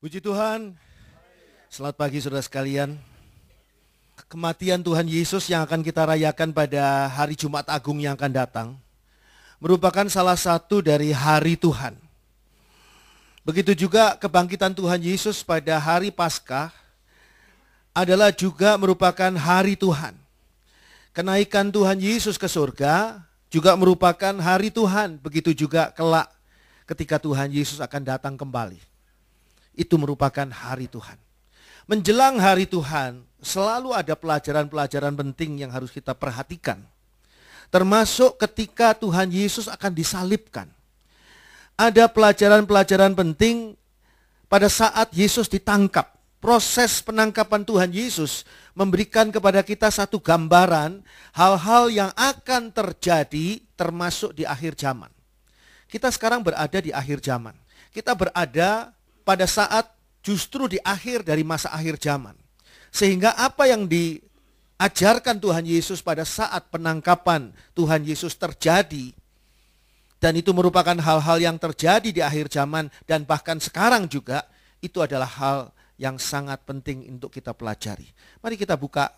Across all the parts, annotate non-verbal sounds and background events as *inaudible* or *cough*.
Puji Tuhan. Selamat pagi saudara sekalian. Kematian Tuhan Yesus yang akan kita rayakan pada hari Jumat Agung yang akan datang merupakan salah satu dari hari Tuhan. Begitu juga kebangkitan Tuhan Yesus pada hari Paskah adalah juga merupakan hari Tuhan. Kenaikan Tuhan Yesus ke surga juga merupakan hari Tuhan, begitu juga kelak ketika Tuhan Yesus akan datang kembali itu merupakan hari Tuhan. Menjelang hari Tuhan, selalu ada pelajaran-pelajaran penting yang harus kita perhatikan. Termasuk ketika Tuhan Yesus akan disalibkan. Ada pelajaran-pelajaran penting pada saat Yesus ditangkap. Proses penangkapan Tuhan Yesus memberikan kepada kita satu gambaran hal-hal yang akan terjadi termasuk di akhir zaman. Kita sekarang berada di akhir zaman. Kita berada pada saat justru di akhir dari masa akhir zaman. Sehingga apa yang diajarkan Tuhan Yesus pada saat penangkapan Tuhan Yesus terjadi dan itu merupakan hal-hal yang terjadi di akhir zaman dan bahkan sekarang juga itu adalah hal yang sangat penting untuk kita pelajari. Mari kita buka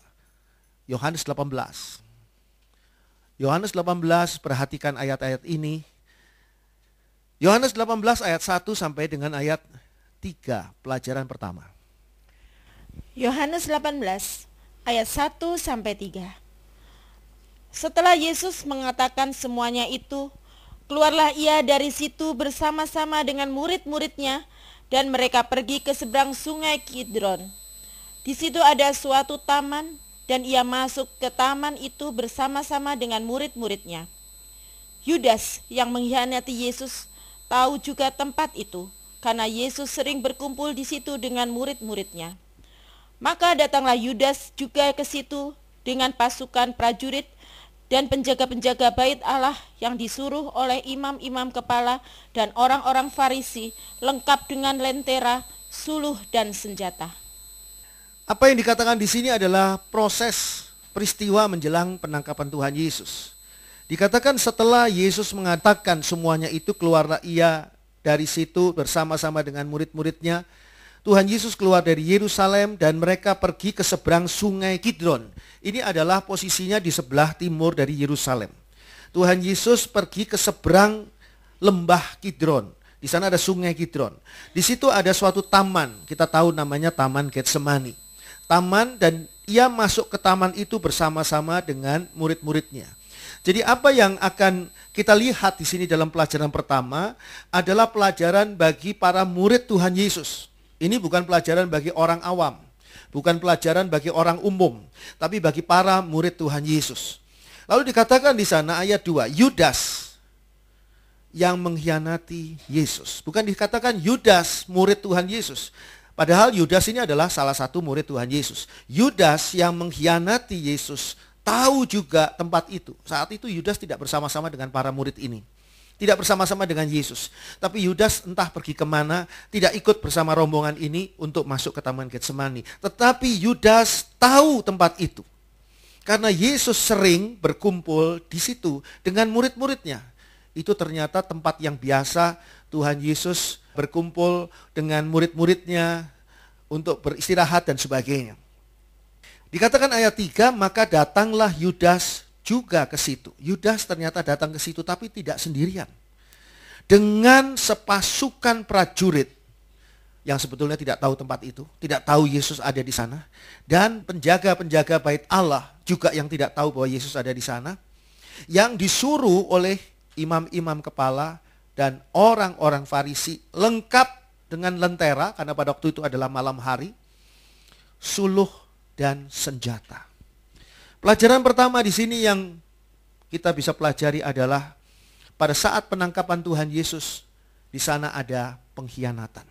Yohanes 18. Yohanes 18 perhatikan ayat-ayat ini. Yohanes 18 ayat 1 sampai dengan ayat 3 pelajaran pertama. Yohanes 18 ayat 1 sampai 3. Setelah Yesus mengatakan semuanya itu, keluarlah ia dari situ bersama-sama dengan murid-muridnya dan mereka pergi ke seberang sungai Kidron. Di situ ada suatu taman dan ia masuk ke taman itu bersama-sama dengan murid-muridnya. Yudas yang mengkhianati Yesus tahu juga tempat itu karena Yesus sering berkumpul di situ dengan murid-muridnya. Maka datanglah Yudas juga ke situ dengan pasukan prajurit dan penjaga-penjaga bait Allah yang disuruh oleh imam-imam kepala dan orang-orang Farisi lengkap dengan lentera, suluh dan senjata. Apa yang dikatakan di sini adalah proses peristiwa menjelang penangkapan Tuhan Yesus. Dikatakan setelah Yesus mengatakan semuanya itu keluarlah ia dari situ bersama-sama dengan murid-muridnya. Tuhan Yesus keluar dari Yerusalem dan mereka pergi ke seberang sungai Kidron. Ini adalah posisinya di sebelah timur dari Yerusalem. Tuhan Yesus pergi ke seberang lembah Kidron. Di sana ada sungai Kidron. Di situ ada suatu taman, kita tahu namanya Taman Getsemani. Taman dan ia masuk ke taman itu bersama-sama dengan murid-muridnya. Jadi apa yang akan kita lihat di sini dalam pelajaran pertama adalah pelajaran bagi para murid Tuhan Yesus. Ini bukan pelajaran bagi orang awam, bukan pelajaran bagi orang umum, tapi bagi para murid Tuhan Yesus. Lalu dikatakan di sana ayat 2, Yudas yang mengkhianati Yesus. Bukan dikatakan Yudas murid Tuhan Yesus, Padahal Yudas ini adalah salah satu murid Tuhan Yesus. Yudas yang mengkhianati Yesus tahu juga tempat itu. Saat itu Yudas tidak bersama-sama dengan para murid ini. Tidak bersama-sama dengan Yesus. Tapi Yudas entah pergi kemana, tidak ikut bersama rombongan ini untuk masuk ke Taman Getsemani. Tetapi Yudas tahu tempat itu. Karena Yesus sering berkumpul di situ dengan murid-muridnya. Itu ternyata tempat yang biasa Tuhan Yesus berkumpul dengan murid-muridnya untuk beristirahat dan sebagainya. Dikatakan ayat 3, maka datanglah Yudas juga ke situ. Yudas ternyata datang ke situ tapi tidak sendirian. Dengan sepasukan prajurit yang sebetulnya tidak tahu tempat itu, tidak tahu Yesus ada di sana, dan penjaga-penjaga bait Allah juga yang tidak tahu bahwa Yesus ada di sana, yang disuruh oleh imam-imam kepala dan orang-orang Farisi lengkap dengan lentera karena pada waktu itu adalah malam hari, suluh dan senjata. Pelajaran pertama di sini yang kita bisa pelajari adalah pada saat penangkapan Tuhan Yesus, di sana ada pengkhianatan.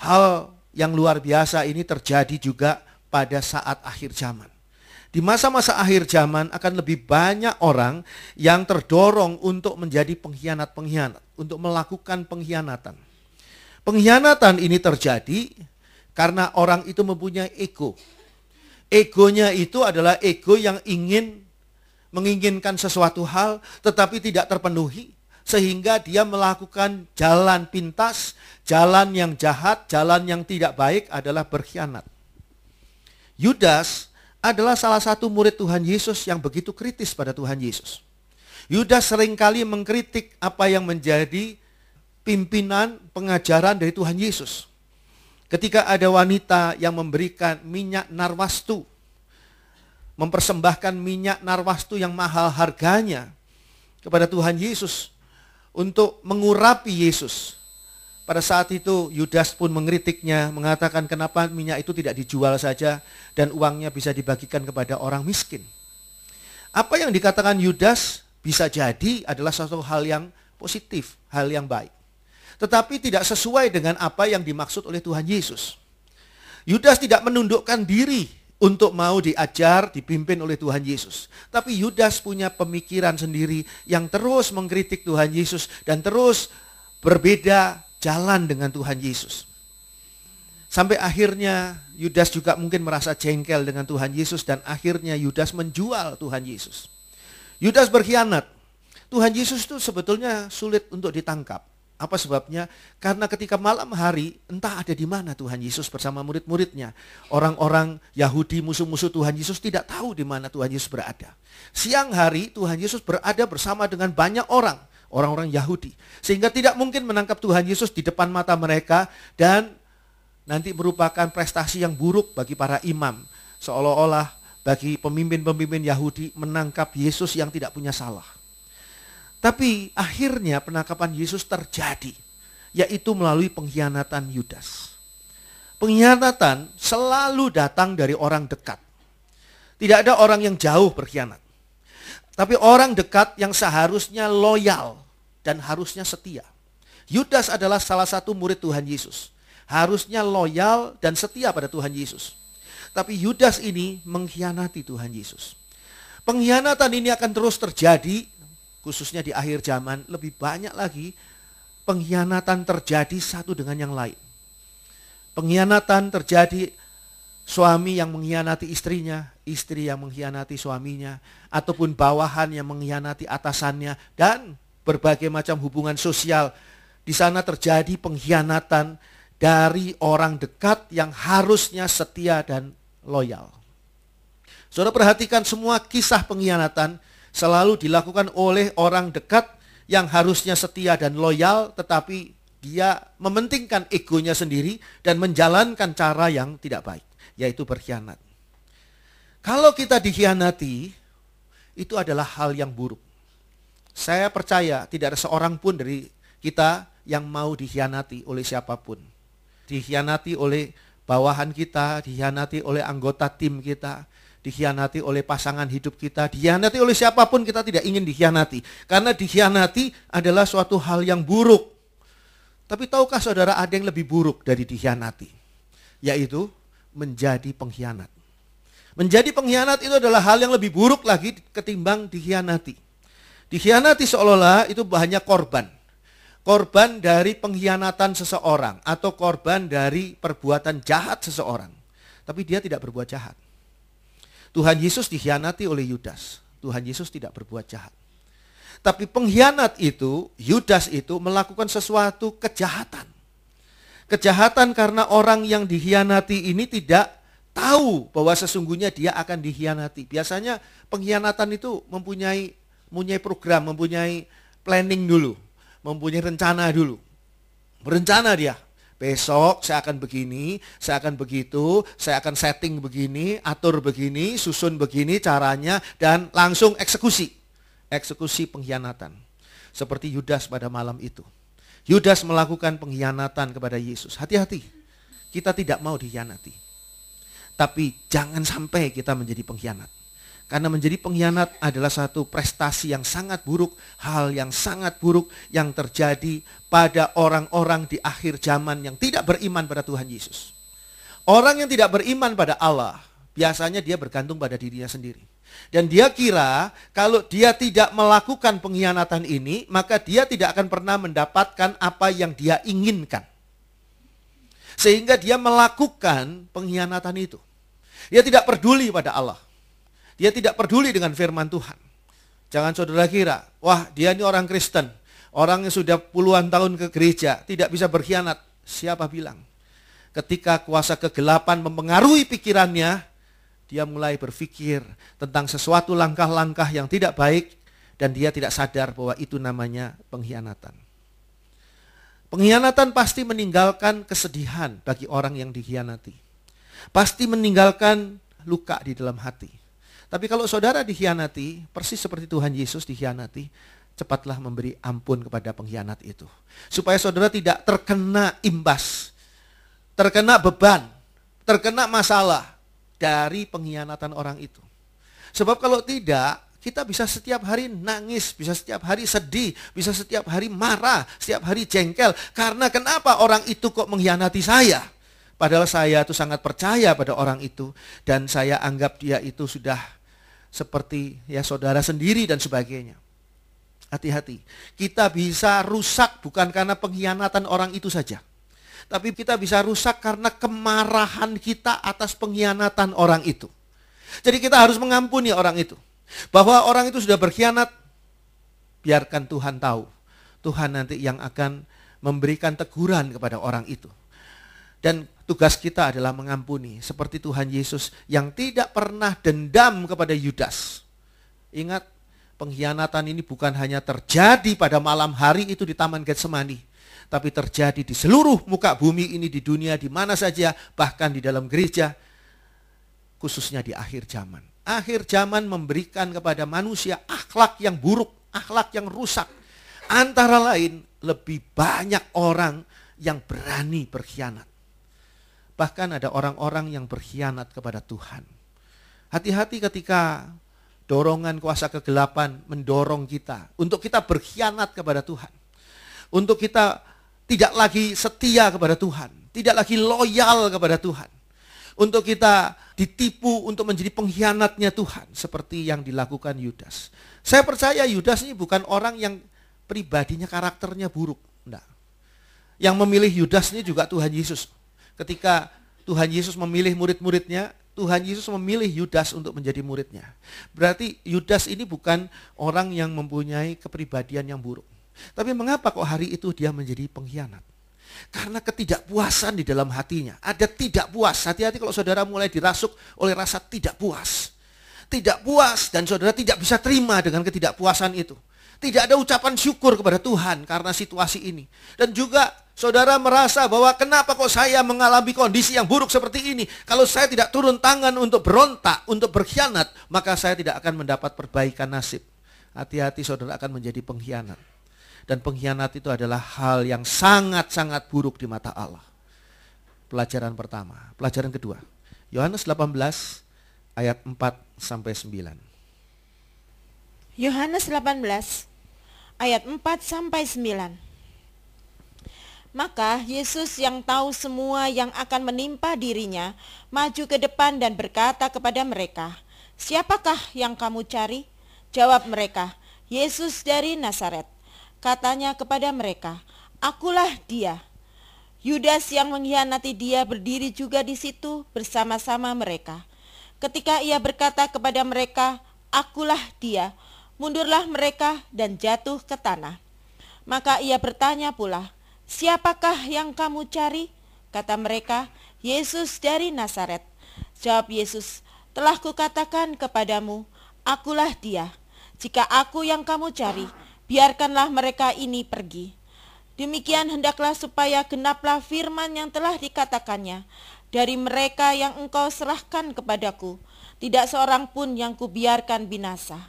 Hal yang luar biasa ini terjadi juga pada saat akhir zaman. Di masa-masa akhir zaman akan lebih banyak orang yang terdorong untuk menjadi pengkhianat-pengkhianat, untuk melakukan pengkhianatan. Pengkhianatan ini terjadi karena orang itu mempunyai ego, Egonya itu adalah ego yang ingin menginginkan sesuatu hal tetapi tidak terpenuhi sehingga dia melakukan jalan pintas, jalan yang jahat, jalan yang tidak baik adalah berkhianat. Yudas adalah salah satu murid Tuhan Yesus yang begitu kritis pada Tuhan Yesus. Yudas seringkali mengkritik apa yang menjadi pimpinan pengajaran dari Tuhan Yesus. Ketika ada wanita yang memberikan minyak narwastu, mempersembahkan minyak narwastu yang mahal harganya kepada Tuhan Yesus untuk mengurapi Yesus. Pada saat itu Yudas pun mengkritiknya, mengatakan kenapa minyak itu tidak dijual saja dan uangnya bisa dibagikan kepada orang miskin. Apa yang dikatakan Yudas bisa jadi adalah suatu hal yang positif, hal yang baik tetapi tidak sesuai dengan apa yang dimaksud oleh Tuhan Yesus. Yudas tidak menundukkan diri untuk mau diajar, dipimpin oleh Tuhan Yesus. Tapi Yudas punya pemikiran sendiri yang terus mengkritik Tuhan Yesus dan terus berbeda jalan dengan Tuhan Yesus. Sampai akhirnya Yudas juga mungkin merasa jengkel dengan Tuhan Yesus dan akhirnya Yudas menjual Tuhan Yesus. Yudas berkhianat. Tuhan Yesus itu sebetulnya sulit untuk ditangkap. Apa sebabnya? Karena ketika malam hari, entah ada di mana Tuhan Yesus bersama murid-muridnya. Orang-orang Yahudi, musuh-musuh Tuhan Yesus tidak tahu di mana Tuhan Yesus berada. Siang hari, Tuhan Yesus berada bersama dengan banyak orang, orang-orang Yahudi. Sehingga tidak mungkin menangkap Tuhan Yesus di depan mata mereka dan nanti merupakan prestasi yang buruk bagi para imam. Seolah-olah bagi pemimpin-pemimpin Yahudi menangkap Yesus yang tidak punya salah. Tapi akhirnya penangkapan Yesus terjadi, yaitu melalui pengkhianatan Yudas. Pengkhianatan selalu datang dari orang dekat. Tidak ada orang yang jauh berkhianat. Tapi orang dekat yang seharusnya loyal dan harusnya setia. Yudas adalah salah satu murid Tuhan Yesus. Harusnya loyal dan setia pada Tuhan Yesus. Tapi Yudas ini mengkhianati Tuhan Yesus. Pengkhianatan ini akan terus terjadi khususnya di akhir zaman, lebih banyak lagi pengkhianatan terjadi satu dengan yang lain. Pengkhianatan terjadi suami yang mengkhianati istrinya, istri yang mengkhianati suaminya, ataupun bawahan yang mengkhianati atasannya, dan berbagai macam hubungan sosial. Di sana terjadi pengkhianatan dari orang dekat yang harusnya setia dan loyal. Saudara perhatikan semua kisah pengkhianatan selalu dilakukan oleh orang dekat yang harusnya setia dan loyal, tetapi dia mementingkan egonya sendiri dan menjalankan cara yang tidak baik, yaitu berkhianat. Kalau kita dikhianati, itu adalah hal yang buruk. Saya percaya tidak ada seorang pun dari kita yang mau dikhianati oleh siapapun. Dikhianati oleh bawahan kita, dikhianati oleh anggota tim kita, dikhianati oleh pasangan hidup kita, dikhianati oleh siapapun kita tidak ingin dikhianati. Karena dikhianati adalah suatu hal yang buruk. Tapi tahukah saudara ada yang lebih buruk dari dikhianati? Yaitu menjadi pengkhianat. Menjadi pengkhianat itu adalah hal yang lebih buruk lagi ketimbang dikhianati. Dikhianati seolah-olah itu banyak korban. Korban dari pengkhianatan seseorang atau korban dari perbuatan jahat seseorang. Tapi dia tidak berbuat jahat. Tuhan Yesus dikhianati oleh Yudas. Tuhan Yesus tidak berbuat jahat. Tapi pengkhianat itu, Yudas itu melakukan sesuatu kejahatan. Kejahatan karena orang yang dikhianati ini tidak tahu bahwa sesungguhnya dia akan dikhianati. Biasanya pengkhianatan itu mempunyai mempunyai program, mempunyai planning dulu, mempunyai rencana dulu. Berencana dia Besok saya akan begini, saya akan begitu, saya akan setting begini, atur begini, susun begini caranya, dan langsung eksekusi. Eksekusi pengkhianatan. Seperti Yudas pada malam itu. Yudas melakukan pengkhianatan kepada Yesus. Hati-hati, kita tidak mau dikhianati. Tapi jangan sampai kita menjadi pengkhianat. Karena menjadi pengkhianat adalah satu prestasi yang sangat buruk, hal yang sangat buruk yang terjadi pada orang-orang di akhir zaman yang tidak beriman pada Tuhan Yesus. Orang yang tidak beriman pada Allah, biasanya dia bergantung pada dirinya sendiri. Dan dia kira kalau dia tidak melakukan pengkhianatan ini, maka dia tidak akan pernah mendapatkan apa yang dia inginkan. Sehingga dia melakukan pengkhianatan itu. Dia tidak peduli pada Allah dia tidak peduli dengan firman Tuhan. Jangan saudara kira, wah dia ini orang Kristen, orang yang sudah puluhan tahun ke gereja, tidak bisa berkhianat. Siapa bilang? Ketika kuasa kegelapan mempengaruhi pikirannya, dia mulai berpikir tentang sesuatu langkah-langkah yang tidak baik dan dia tidak sadar bahwa itu namanya pengkhianatan. Pengkhianatan pasti meninggalkan kesedihan bagi orang yang dikhianati. Pasti meninggalkan luka di dalam hati. Tapi kalau saudara dikhianati, persis seperti Tuhan Yesus dikhianati, cepatlah memberi ampun kepada pengkhianat itu. Supaya saudara tidak terkena imbas, terkena beban, terkena masalah dari pengkhianatan orang itu. Sebab kalau tidak, kita bisa setiap hari nangis, bisa setiap hari sedih, bisa setiap hari marah, setiap hari jengkel. Karena kenapa orang itu kok mengkhianati saya? Padahal saya itu sangat percaya pada orang itu dan saya anggap dia itu sudah seperti ya saudara sendiri dan sebagainya. Hati-hati. Kita bisa rusak bukan karena pengkhianatan orang itu saja. Tapi kita bisa rusak karena kemarahan kita atas pengkhianatan orang itu. Jadi kita harus mengampuni orang itu. Bahwa orang itu sudah berkhianat, biarkan Tuhan tahu. Tuhan nanti yang akan memberikan teguran kepada orang itu. Dan tugas kita adalah mengampuni seperti Tuhan Yesus yang tidak pernah dendam kepada Yudas. Ingat, pengkhianatan ini bukan hanya terjadi pada malam hari itu di Taman Getsemani, tapi terjadi di seluruh muka bumi ini di dunia di mana saja, bahkan di dalam gereja khususnya di akhir zaman. Akhir zaman memberikan kepada manusia akhlak yang buruk, akhlak yang rusak. Antara lain lebih banyak orang yang berani berkhianat Bahkan ada orang-orang yang berkhianat kepada Tuhan. Hati-hati ketika dorongan kuasa kegelapan mendorong kita untuk kita berkhianat kepada Tuhan. Untuk kita tidak lagi setia kepada Tuhan, tidak lagi loyal kepada Tuhan. Untuk kita ditipu untuk menjadi pengkhianatnya Tuhan seperti yang dilakukan Yudas. Saya percaya Yudas ini bukan orang yang pribadinya karakternya buruk, enggak. Yang memilih Yudas ini juga Tuhan Yesus ketika Tuhan Yesus memilih murid-muridnya, Tuhan Yesus memilih Yudas untuk menjadi muridnya. Berarti Yudas ini bukan orang yang mempunyai kepribadian yang buruk. Tapi mengapa kok hari itu dia menjadi pengkhianat? Karena ketidakpuasan di dalam hatinya. Ada tidak puas. Hati-hati kalau saudara mulai dirasuk oleh rasa tidak puas. Tidak puas dan saudara tidak bisa terima dengan ketidakpuasan itu. Tidak ada ucapan syukur kepada Tuhan karena situasi ini. Dan juga Saudara merasa bahwa kenapa kok saya mengalami kondisi yang buruk seperti ini? Kalau saya tidak turun tangan untuk berontak, untuk berkhianat, maka saya tidak akan mendapat perbaikan nasib. Hati-hati saudara akan menjadi pengkhianat. Dan pengkhianat itu adalah hal yang sangat-sangat buruk di mata Allah. Pelajaran pertama. Pelajaran kedua. Yohanes 18 ayat 4 sampai 9. Yohanes 18 ayat 4 sampai 9. Maka Yesus yang tahu semua yang akan menimpa dirinya, maju ke depan dan berkata kepada mereka, Siapakah yang kamu cari? Jawab mereka, Yesus dari Nazaret. Katanya kepada mereka, Akulah dia. Yudas yang mengkhianati dia berdiri juga di situ bersama-sama mereka. Ketika ia berkata kepada mereka, Akulah dia, mundurlah mereka dan jatuh ke tanah. Maka ia bertanya pula, Siapakah yang kamu cari? Kata mereka, Yesus dari Nazaret. Jawab Yesus, telah kukatakan kepadamu, akulah dia. Jika aku yang kamu cari, biarkanlah mereka ini pergi. Demikian hendaklah supaya genaplah firman yang telah dikatakannya. Dari mereka yang engkau serahkan kepadaku, tidak seorang pun yang kubiarkan binasa.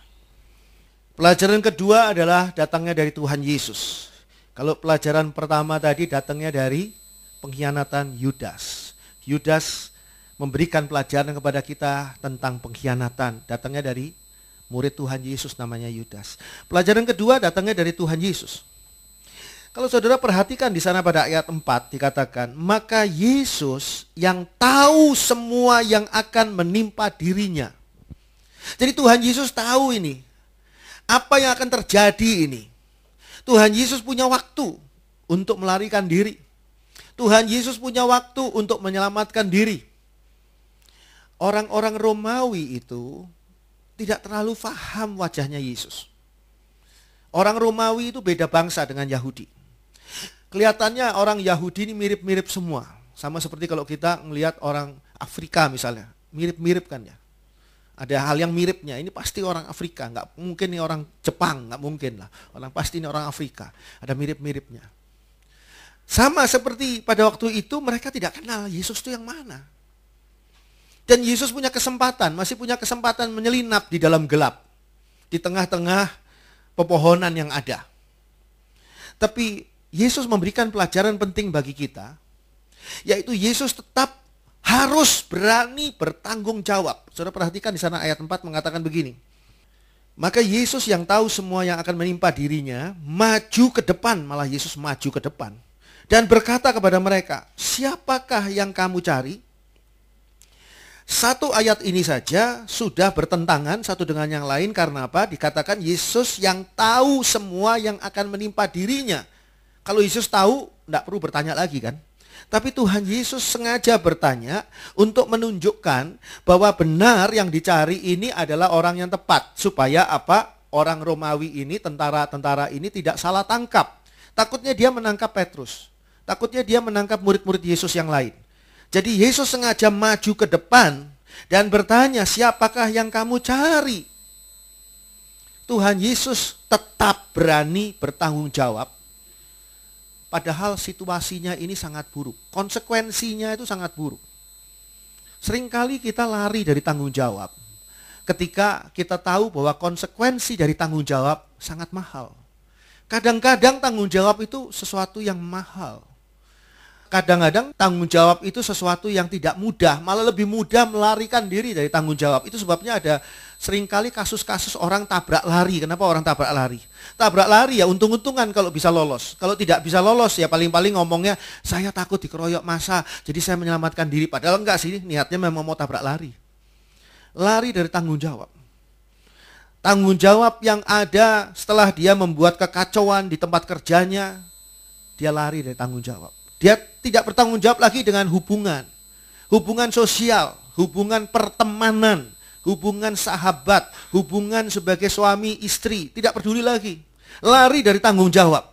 Pelajaran kedua adalah datangnya dari Tuhan Yesus. Kalau pelajaran pertama tadi datangnya dari pengkhianatan Yudas. Yudas memberikan pelajaran kepada kita tentang pengkhianatan. Datangnya dari murid Tuhan Yesus namanya Yudas. Pelajaran kedua datangnya dari Tuhan Yesus. Kalau saudara perhatikan di sana pada ayat 4 dikatakan, maka Yesus yang tahu semua yang akan menimpa dirinya. Jadi Tuhan Yesus tahu ini. Apa yang akan terjadi ini. Tuhan Yesus punya waktu untuk melarikan diri. Tuhan Yesus punya waktu untuk menyelamatkan diri. Orang-orang Romawi itu tidak terlalu faham wajahnya Yesus. Orang Romawi itu beda bangsa dengan Yahudi. Kelihatannya orang Yahudi ini mirip-mirip semua. Sama seperti kalau kita melihat orang Afrika misalnya. Mirip-mirip kan ya ada hal yang miripnya. Ini pasti orang Afrika, nggak mungkin ini orang Jepang, nggak mungkin lah. Orang pasti ini orang Afrika, ada mirip-miripnya. Sama seperti pada waktu itu mereka tidak kenal Yesus itu yang mana. Dan Yesus punya kesempatan, masih punya kesempatan menyelinap di dalam gelap. Di tengah-tengah pepohonan yang ada. Tapi Yesus memberikan pelajaran penting bagi kita. Yaitu Yesus tetap harus berani bertanggung jawab. Saudara perhatikan di sana ayat 4 mengatakan begini. Maka Yesus yang tahu semua yang akan menimpa dirinya, maju ke depan, malah Yesus maju ke depan. Dan berkata kepada mereka, siapakah yang kamu cari? Satu ayat ini saja sudah bertentangan satu dengan yang lain karena apa? Dikatakan Yesus yang tahu semua yang akan menimpa dirinya. Kalau Yesus tahu, tidak perlu bertanya lagi kan? Tapi Tuhan Yesus sengaja bertanya untuk menunjukkan bahwa benar yang dicari ini adalah orang yang tepat. Supaya apa? Orang Romawi ini, tentara-tentara ini tidak salah tangkap. Takutnya dia menangkap Petrus. Takutnya dia menangkap murid-murid Yesus yang lain. Jadi Yesus sengaja maju ke depan dan bertanya, siapakah yang kamu cari? Tuhan Yesus tetap berani bertanggung jawab Padahal situasinya ini sangat buruk. Konsekuensinya itu sangat buruk. Seringkali kita lari dari tanggung jawab. Ketika kita tahu bahwa konsekuensi dari tanggung jawab sangat mahal. Kadang-kadang tanggung jawab itu sesuatu yang mahal kadang-kadang tanggung jawab itu sesuatu yang tidak mudah, malah lebih mudah melarikan diri dari tanggung jawab. Itu sebabnya ada seringkali kasus-kasus orang tabrak lari. Kenapa orang tabrak lari? Tabrak lari ya untung-untungan kalau bisa lolos. Kalau tidak bisa lolos ya paling-paling ngomongnya saya takut dikeroyok masa, jadi saya menyelamatkan diri. Padahal enggak sih, niatnya memang mau tabrak lari. Lari dari tanggung jawab. Tanggung jawab yang ada setelah dia membuat kekacauan di tempat kerjanya, dia lari dari tanggung jawab dia tidak bertanggung jawab lagi dengan hubungan. Hubungan sosial, hubungan pertemanan, hubungan sahabat, hubungan sebagai suami istri, tidak peduli lagi. Lari dari tanggung jawab.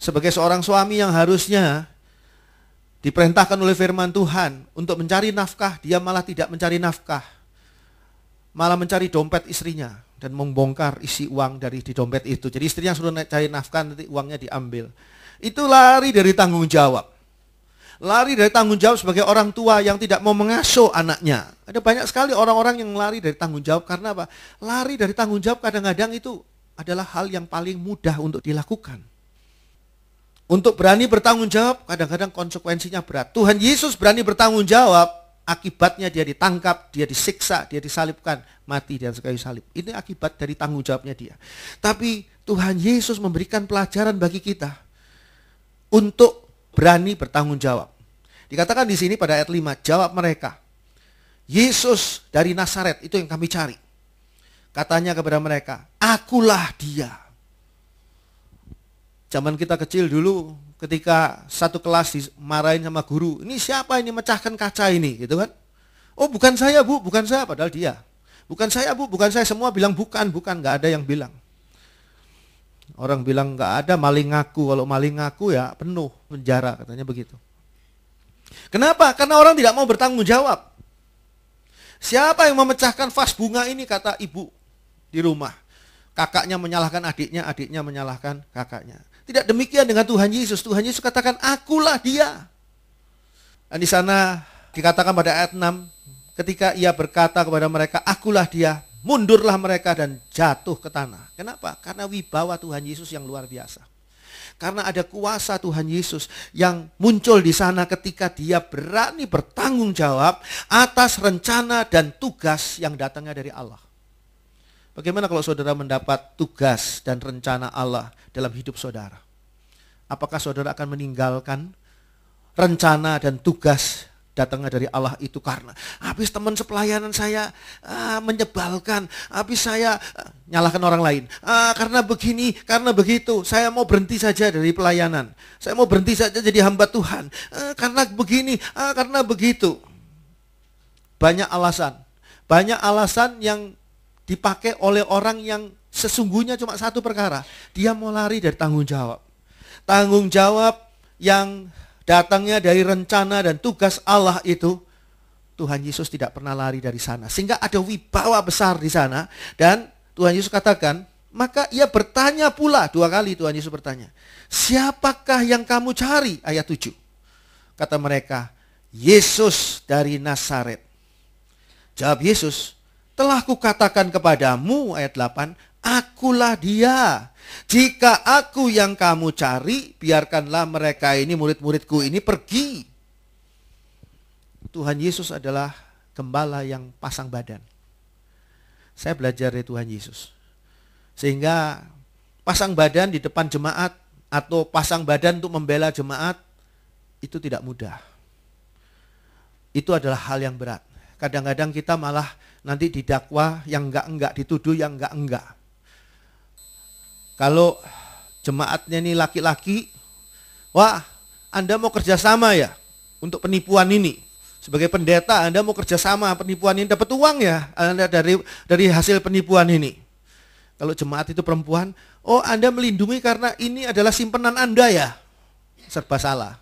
Sebagai seorang suami yang harusnya diperintahkan oleh firman Tuhan untuk mencari nafkah, dia malah tidak mencari nafkah. Malah mencari dompet istrinya dan membongkar isi uang dari di dompet itu. Jadi istrinya suruh cari nafkah, nanti uangnya diambil. Itu lari dari tanggung jawab. Lari dari tanggung jawab sebagai orang tua yang tidak mau mengasuh anaknya. Ada banyak sekali orang-orang yang lari dari tanggung jawab karena apa? Lari dari tanggung jawab kadang-kadang itu adalah hal yang paling mudah untuk dilakukan. Untuk berani bertanggung jawab, kadang-kadang konsekuensinya berat. Tuhan Yesus berani bertanggung jawab, akibatnya dia ditangkap, dia disiksa, dia disalibkan, mati dan sekali salib. Ini akibat dari tanggung jawabnya dia. Tapi Tuhan Yesus memberikan pelajaran bagi kita untuk berani bertanggung jawab. Dikatakan di sini pada ayat 5, jawab mereka, Yesus dari Nasaret itu yang kami cari. Katanya kepada mereka, akulah dia. Zaman kita kecil dulu ketika satu kelas dimarahin sama guru, ini siapa ini mecahkan kaca ini gitu kan. Oh bukan saya bu, bukan saya padahal dia. Bukan saya bu, bukan saya semua bilang bukan, bukan, Gak ada yang bilang. Orang bilang nggak ada maling ngaku. Kalau maling ngaku ya penuh penjara katanya begitu. Kenapa? Karena orang tidak mau bertanggung jawab. Siapa yang memecahkan vas bunga ini kata ibu di rumah. Kakaknya menyalahkan adiknya, adiknya menyalahkan kakaknya. Tidak demikian dengan Tuhan Yesus. Tuhan Yesus katakan, akulah dia. Dan di sana dikatakan pada ayat 6, ketika ia berkata kepada mereka, akulah dia, Mundurlah mereka dan jatuh ke tanah. Kenapa? Karena wibawa Tuhan Yesus yang luar biasa. Karena ada kuasa Tuhan Yesus yang muncul di sana ketika dia berani bertanggung jawab atas rencana dan tugas yang datangnya dari Allah. Bagaimana kalau saudara mendapat tugas dan rencana Allah dalam hidup saudara? Apakah saudara akan meninggalkan rencana dan tugas datangnya dari Allah itu karena habis teman sepelayanan saya ah, menyebalkan, habis saya ah, nyalahkan orang lain. Ah, karena begini, karena begitu, saya mau berhenti saja dari pelayanan. Saya mau berhenti saja jadi hamba Tuhan. Ah, karena begini, ah, karena begitu. Banyak alasan. Banyak alasan yang dipakai oleh orang yang sesungguhnya cuma satu perkara. Dia mau lari dari tanggung jawab. Tanggung jawab yang datangnya dari rencana dan tugas Allah itu, Tuhan Yesus tidak pernah lari dari sana. Sehingga ada wibawa besar di sana. Dan Tuhan Yesus katakan, maka ia bertanya pula, dua kali Tuhan Yesus bertanya, siapakah yang kamu cari? Ayat 7. Kata mereka, Yesus dari Nazaret. Jawab Yesus, telah kukatakan kepadamu, ayat 8, Akulah dia. Jika aku yang kamu cari, biarkanlah mereka ini, murid-muridku ini pergi. Tuhan Yesus adalah gembala yang pasang badan. Saya belajar dari Tuhan Yesus. Sehingga pasang badan di depan jemaat atau pasang badan untuk membela jemaat itu tidak mudah. Itu adalah hal yang berat. Kadang-kadang kita malah nanti didakwa yang enggak-enggak, dituduh yang enggak-enggak. Kalau jemaatnya ini laki-laki, wah Anda mau kerjasama ya untuk penipuan ini. Sebagai pendeta Anda mau kerjasama penipuan ini dapat uang ya Anda dari dari hasil penipuan ini. Kalau jemaat itu perempuan, oh Anda melindungi karena ini adalah simpenan Anda ya. Serba salah.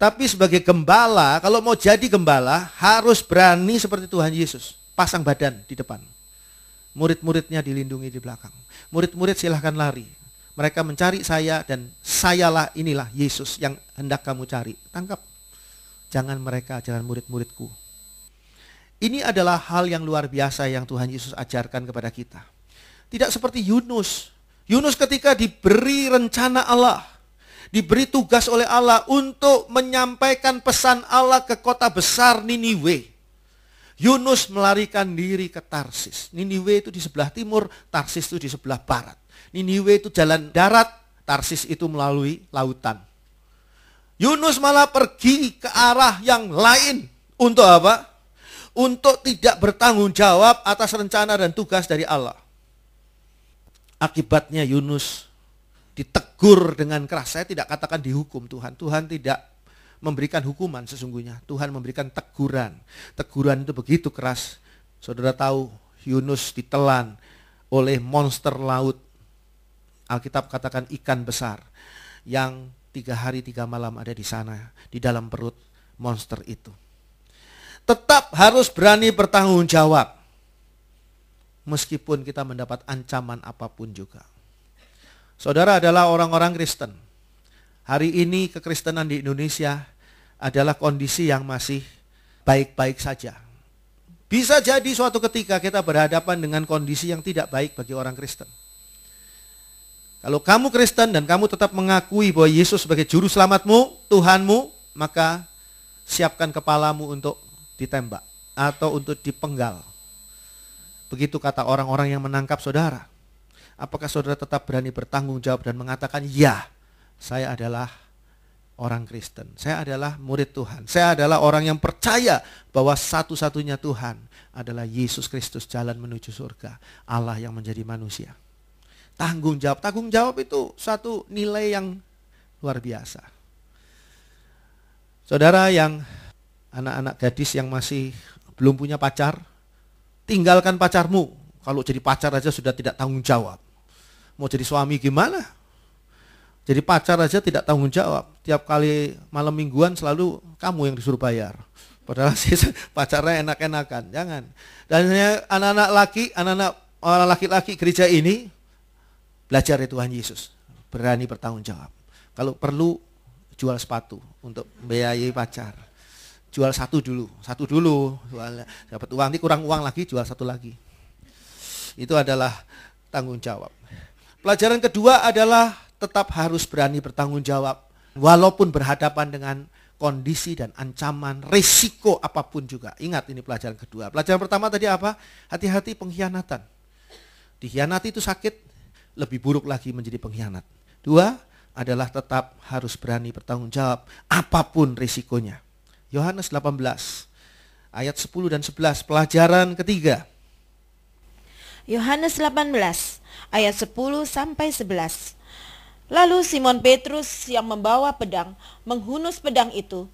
Tapi sebagai gembala, kalau mau jadi gembala harus berani seperti Tuhan Yesus, pasang badan di depan. Murid-muridnya dilindungi di belakang. Murid-murid silahkan lari. Mereka mencari saya dan sayalah inilah Yesus yang hendak kamu cari. Tangkap. Jangan mereka jalan murid-muridku. Ini adalah hal yang luar biasa yang Tuhan Yesus ajarkan kepada kita. Tidak seperti Yunus. Yunus ketika diberi rencana Allah, diberi tugas oleh Allah untuk menyampaikan pesan Allah ke kota besar Niniwe. Yunus melarikan diri ke Tarsis. Niniwe itu di sebelah timur, Tarsis itu di sebelah barat. Niniwe itu jalan darat, Tarsis itu melalui lautan. Yunus malah pergi ke arah yang lain. Untuk apa? Untuk tidak bertanggung jawab atas rencana dan tugas dari Allah. Akibatnya Yunus ditegur dengan keras. Saya tidak katakan dihukum Tuhan. Tuhan tidak memberikan hukuman sesungguhnya. Tuhan memberikan teguran. Teguran itu begitu keras. Saudara tahu Yunus ditelan oleh monster laut. Alkitab katakan ikan besar yang tiga hari tiga malam ada di sana di dalam perut monster itu. Tetap harus berani bertanggung jawab meskipun kita mendapat ancaman apapun juga. Saudara adalah orang-orang Kristen Hari ini kekristenan di Indonesia adalah kondisi yang masih baik-baik saja. Bisa jadi suatu ketika kita berhadapan dengan kondisi yang tidak baik bagi orang Kristen. Kalau kamu Kristen dan kamu tetap mengakui bahwa Yesus sebagai juru selamatmu, Tuhanmu, maka siapkan kepalamu untuk ditembak atau untuk dipenggal. Begitu kata orang-orang yang menangkap saudara. Apakah saudara tetap berani bertanggung jawab dan mengatakan, "Ya, saya adalah orang Kristen. Saya adalah murid Tuhan. Saya adalah orang yang percaya bahwa satu-satunya Tuhan adalah Yesus Kristus jalan menuju surga. Allah yang menjadi manusia. Tanggung jawab. Tanggung jawab itu satu nilai yang luar biasa. Saudara yang anak-anak gadis yang masih belum punya pacar, tinggalkan pacarmu. Kalau jadi pacar aja sudah tidak tanggung jawab. Mau jadi suami gimana? Jadi pacar aja tidak tanggung jawab. Tiap kali malam mingguan selalu kamu yang disuruh bayar. Padahal *laughs* si pacarnya enak-enakan. Jangan. Dan anak-anak laki, anak-anak eh, laki-laki gereja ini belajar dari Tuhan Yesus. Berani bertanggung jawab. Kalau perlu jual sepatu untuk membiayai pacar. Jual satu dulu, satu dulu. dapat uang, nanti kurang uang lagi jual satu lagi. Itu adalah tanggung jawab. Pelajaran kedua adalah tetap harus berani bertanggung jawab walaupun berhadapan dengan kondisi dan ancaman resiko apapun juga. Ingat ini pelajaran kedua. Pelajaran pertama tadi apa? Hati-hati pengkhianatan. Dikhianati itu sakit, lebih buruk lagi menjadi pengkhianat. Dua adalah tetap harus berani bertanggung jawab apapun risikonya. Yohanes 18 ayat 10 dan 11 pelajaran ketiga. Yohanes 18 ayat 10 sampai 11. Lalu Simon Petrus yang membawa pedang menghunus pedang itu,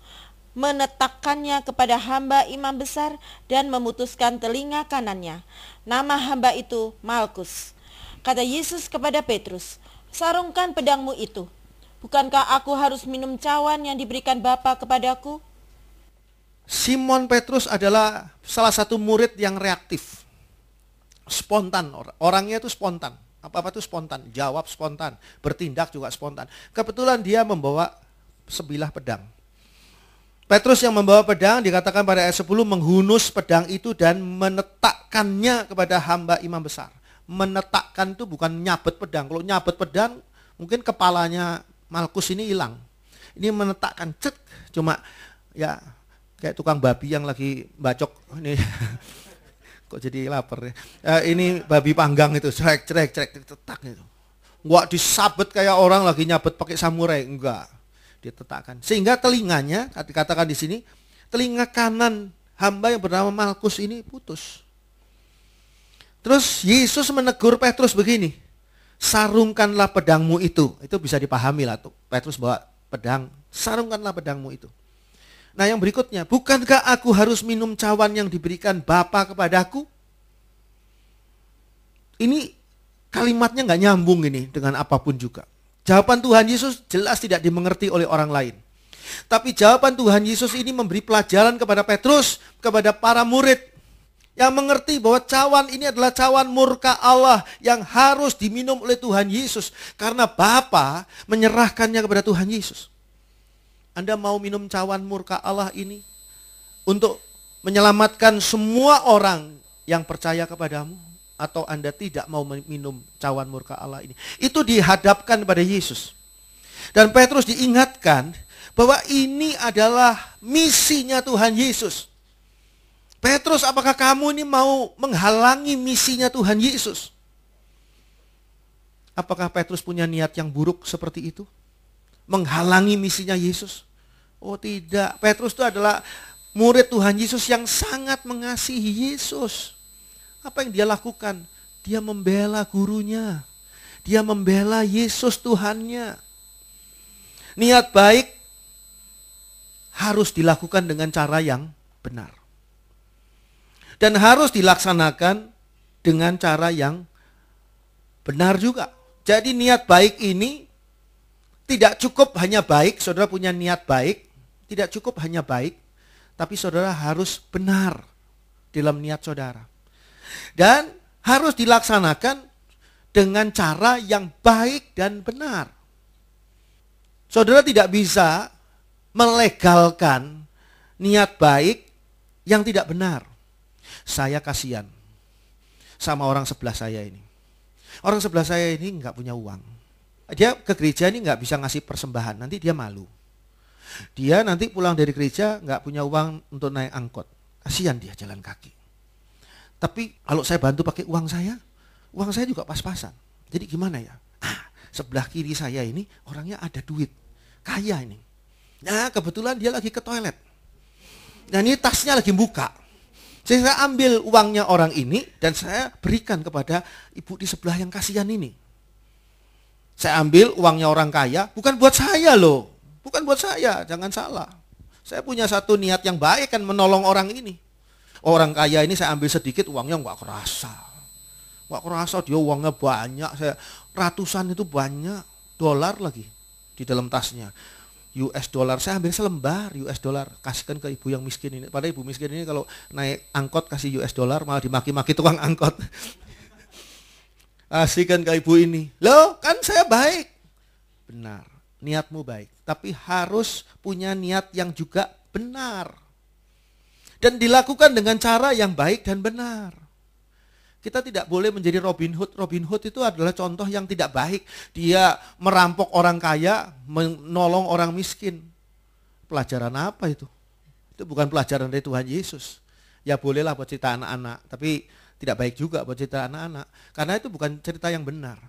menetakkannya kepada hamba imam besar dan memutuskan telinga kanannya. Nama hamba itu Malkus. Kata Yesus kepada Petrus, "Sarungkan pedangmu itu. Bukankah aku harus minum cawan yang diberikan Bapa kepadaku?" Simon Petrus adalah salah satu murid yang reaktif. Spontan, orangnya itu spontan apa-apa itu spontan, jawab spontan, bertindak juga spontan. Kebetulan dia membawa sebilah pedang. Petrus yang membawa pedang dikatakan pada ayat 10 menghunus pedang itu dan menetakkannya kepada hamba imam besar. Menetakkan itu bukan nyabet pedang. Kalau nyabet pedang mungkin kepalanya Malkus ini hilang. Ini menetakkan cek, cuma ya kayak tukang babi yang lagi bacok ini *laughs* kok jadi lapar ya. Eh, ini babi panggang itu, cerek, cerek, cerek, ditetak gitu. Enggak disabet kayak orang lagi nyabet pakai samurai, enggak. Ditetakkan. Sehingga telinganya, katakan di sini, telinga kanan hamba yang bernama Malkus ini putus. Terus Yesus menegur Petrus begini, sarungkanlah pedangmu itu. Itu bisa dipahami lah tuh. Petrus bawa pedang, sarungkanlah pedangmu itu. Nah yang berikutnya, bukankah aku harus minum cawan yang diberikan Bapa kepadaku? Ini kalimatnya nggak nyambung ini dengan apapun juga. Jawaban Tuhan Yesus jelas tidak dimengerti oleh orang lain. Tapi jawaban Tuhan Yesus ini memberi pelajaran kepada Petrus, kepada para murid yang mengerti bahwa cawan ini adalah cawan murka Allah yang harus diminum oleh Tuhan Yesus karena Bapa menyerahkannya kepada Tuhan Yesus. Anda mau minum cawan murka Allah ini untuk menyelamatkan semua orang yang percaya kepadamu atau Anda tidak mau minum cawan murka Allah ini. Itu dihadapkan kepada Yesus. Dan Petrus diingatkan bahwa ini adalah misinya Tuhan Yesus. Petrus, apakah kamu ini mau menghalangi misinya Tuhan Yesus? Apakah Petrus punya niat yang buruk seperti itu? menghalangi misinya Yesus? Oh tidak, Petrus itu adalah murid Tuhan Yesus yang sangat mengasihi Yesus. Apa yang dia lakukan? Dia membela gurunya. Dia membela Yesus Tuhannya. Niat baik harus dilakukan dengan cara yang benar. Dan harus dilaksanakan dengan cara yang benar juga. Jadi niat baik ini tidak cukup hanya baik, saudara punya niat baik. Tidak cukup hanya baik, tapi saudara harus benar dalam niat saudara. Dan harus dilaksanakan dengan cara yang baik dan benar. Saudara tidak bisa melegalkan niat baik yang tidak benar. Saya kasihan sama orang sebelah saya ini. Orang sebelah saya ini nggak punya uang dia ke gereja ini nggak bisa ngasih persembahan, nanti dia malu. Dia nanti pulang dari gereja nggak punya uang untuk naik angkot, kasihan dia jalan kaki. Tapi kalau saya bantu pakai uang saya, uang saya juga pas-pasan. Jadi gimana ya? Ah, sebelah kiri saya ini orangnya ada duit, kaya ini. Nah kebetulan dia lagi ke toilet. dan nah, ini tasnya lagi buka. saya ambil uangnya orang ini dan saya berikan kepada ibu di sebelah yang kasihan ini. Saya ambil uangnya orang kaya, bukan buat saya loh. Bukan buat saya, jangan salah. Saya punya satu niat yang baik kan menolong orang ini. Orang kaya ini saya ambil sedikit uangnya nggak kerasa. Nggak kerasa dia uangnya banyak. Saya ratusan itu banyak dolar lagi di dalam tasnya. US dollar saya ambil selembar US dollar kasihkan ke ibu yang miskin ini. Padahal ibu miskin ini kalau naik angkot kasih US dollar malah dimaki-maki tukang angkot asikan ke ibu ini. Loh, kan saya baik. Benar, niatmu baik. Tapi harus punya niat yang juga benar. Dan dilakukan dengan cara yang baik dan benar. Kita tidak boleh menjadi Robin Hood. Robin Hood itu adalah contoh yang tidak baik. Dia merampok orang kaya, menolong orang miskin. Pelajaran apa itu? Itu bukan pelajaran dari Tuhan Yesus. Ya bolehlah buat cerita anak-anak, tapi tidak baik juga buat cerita anak-anak karena itu bukan cerita yang benar.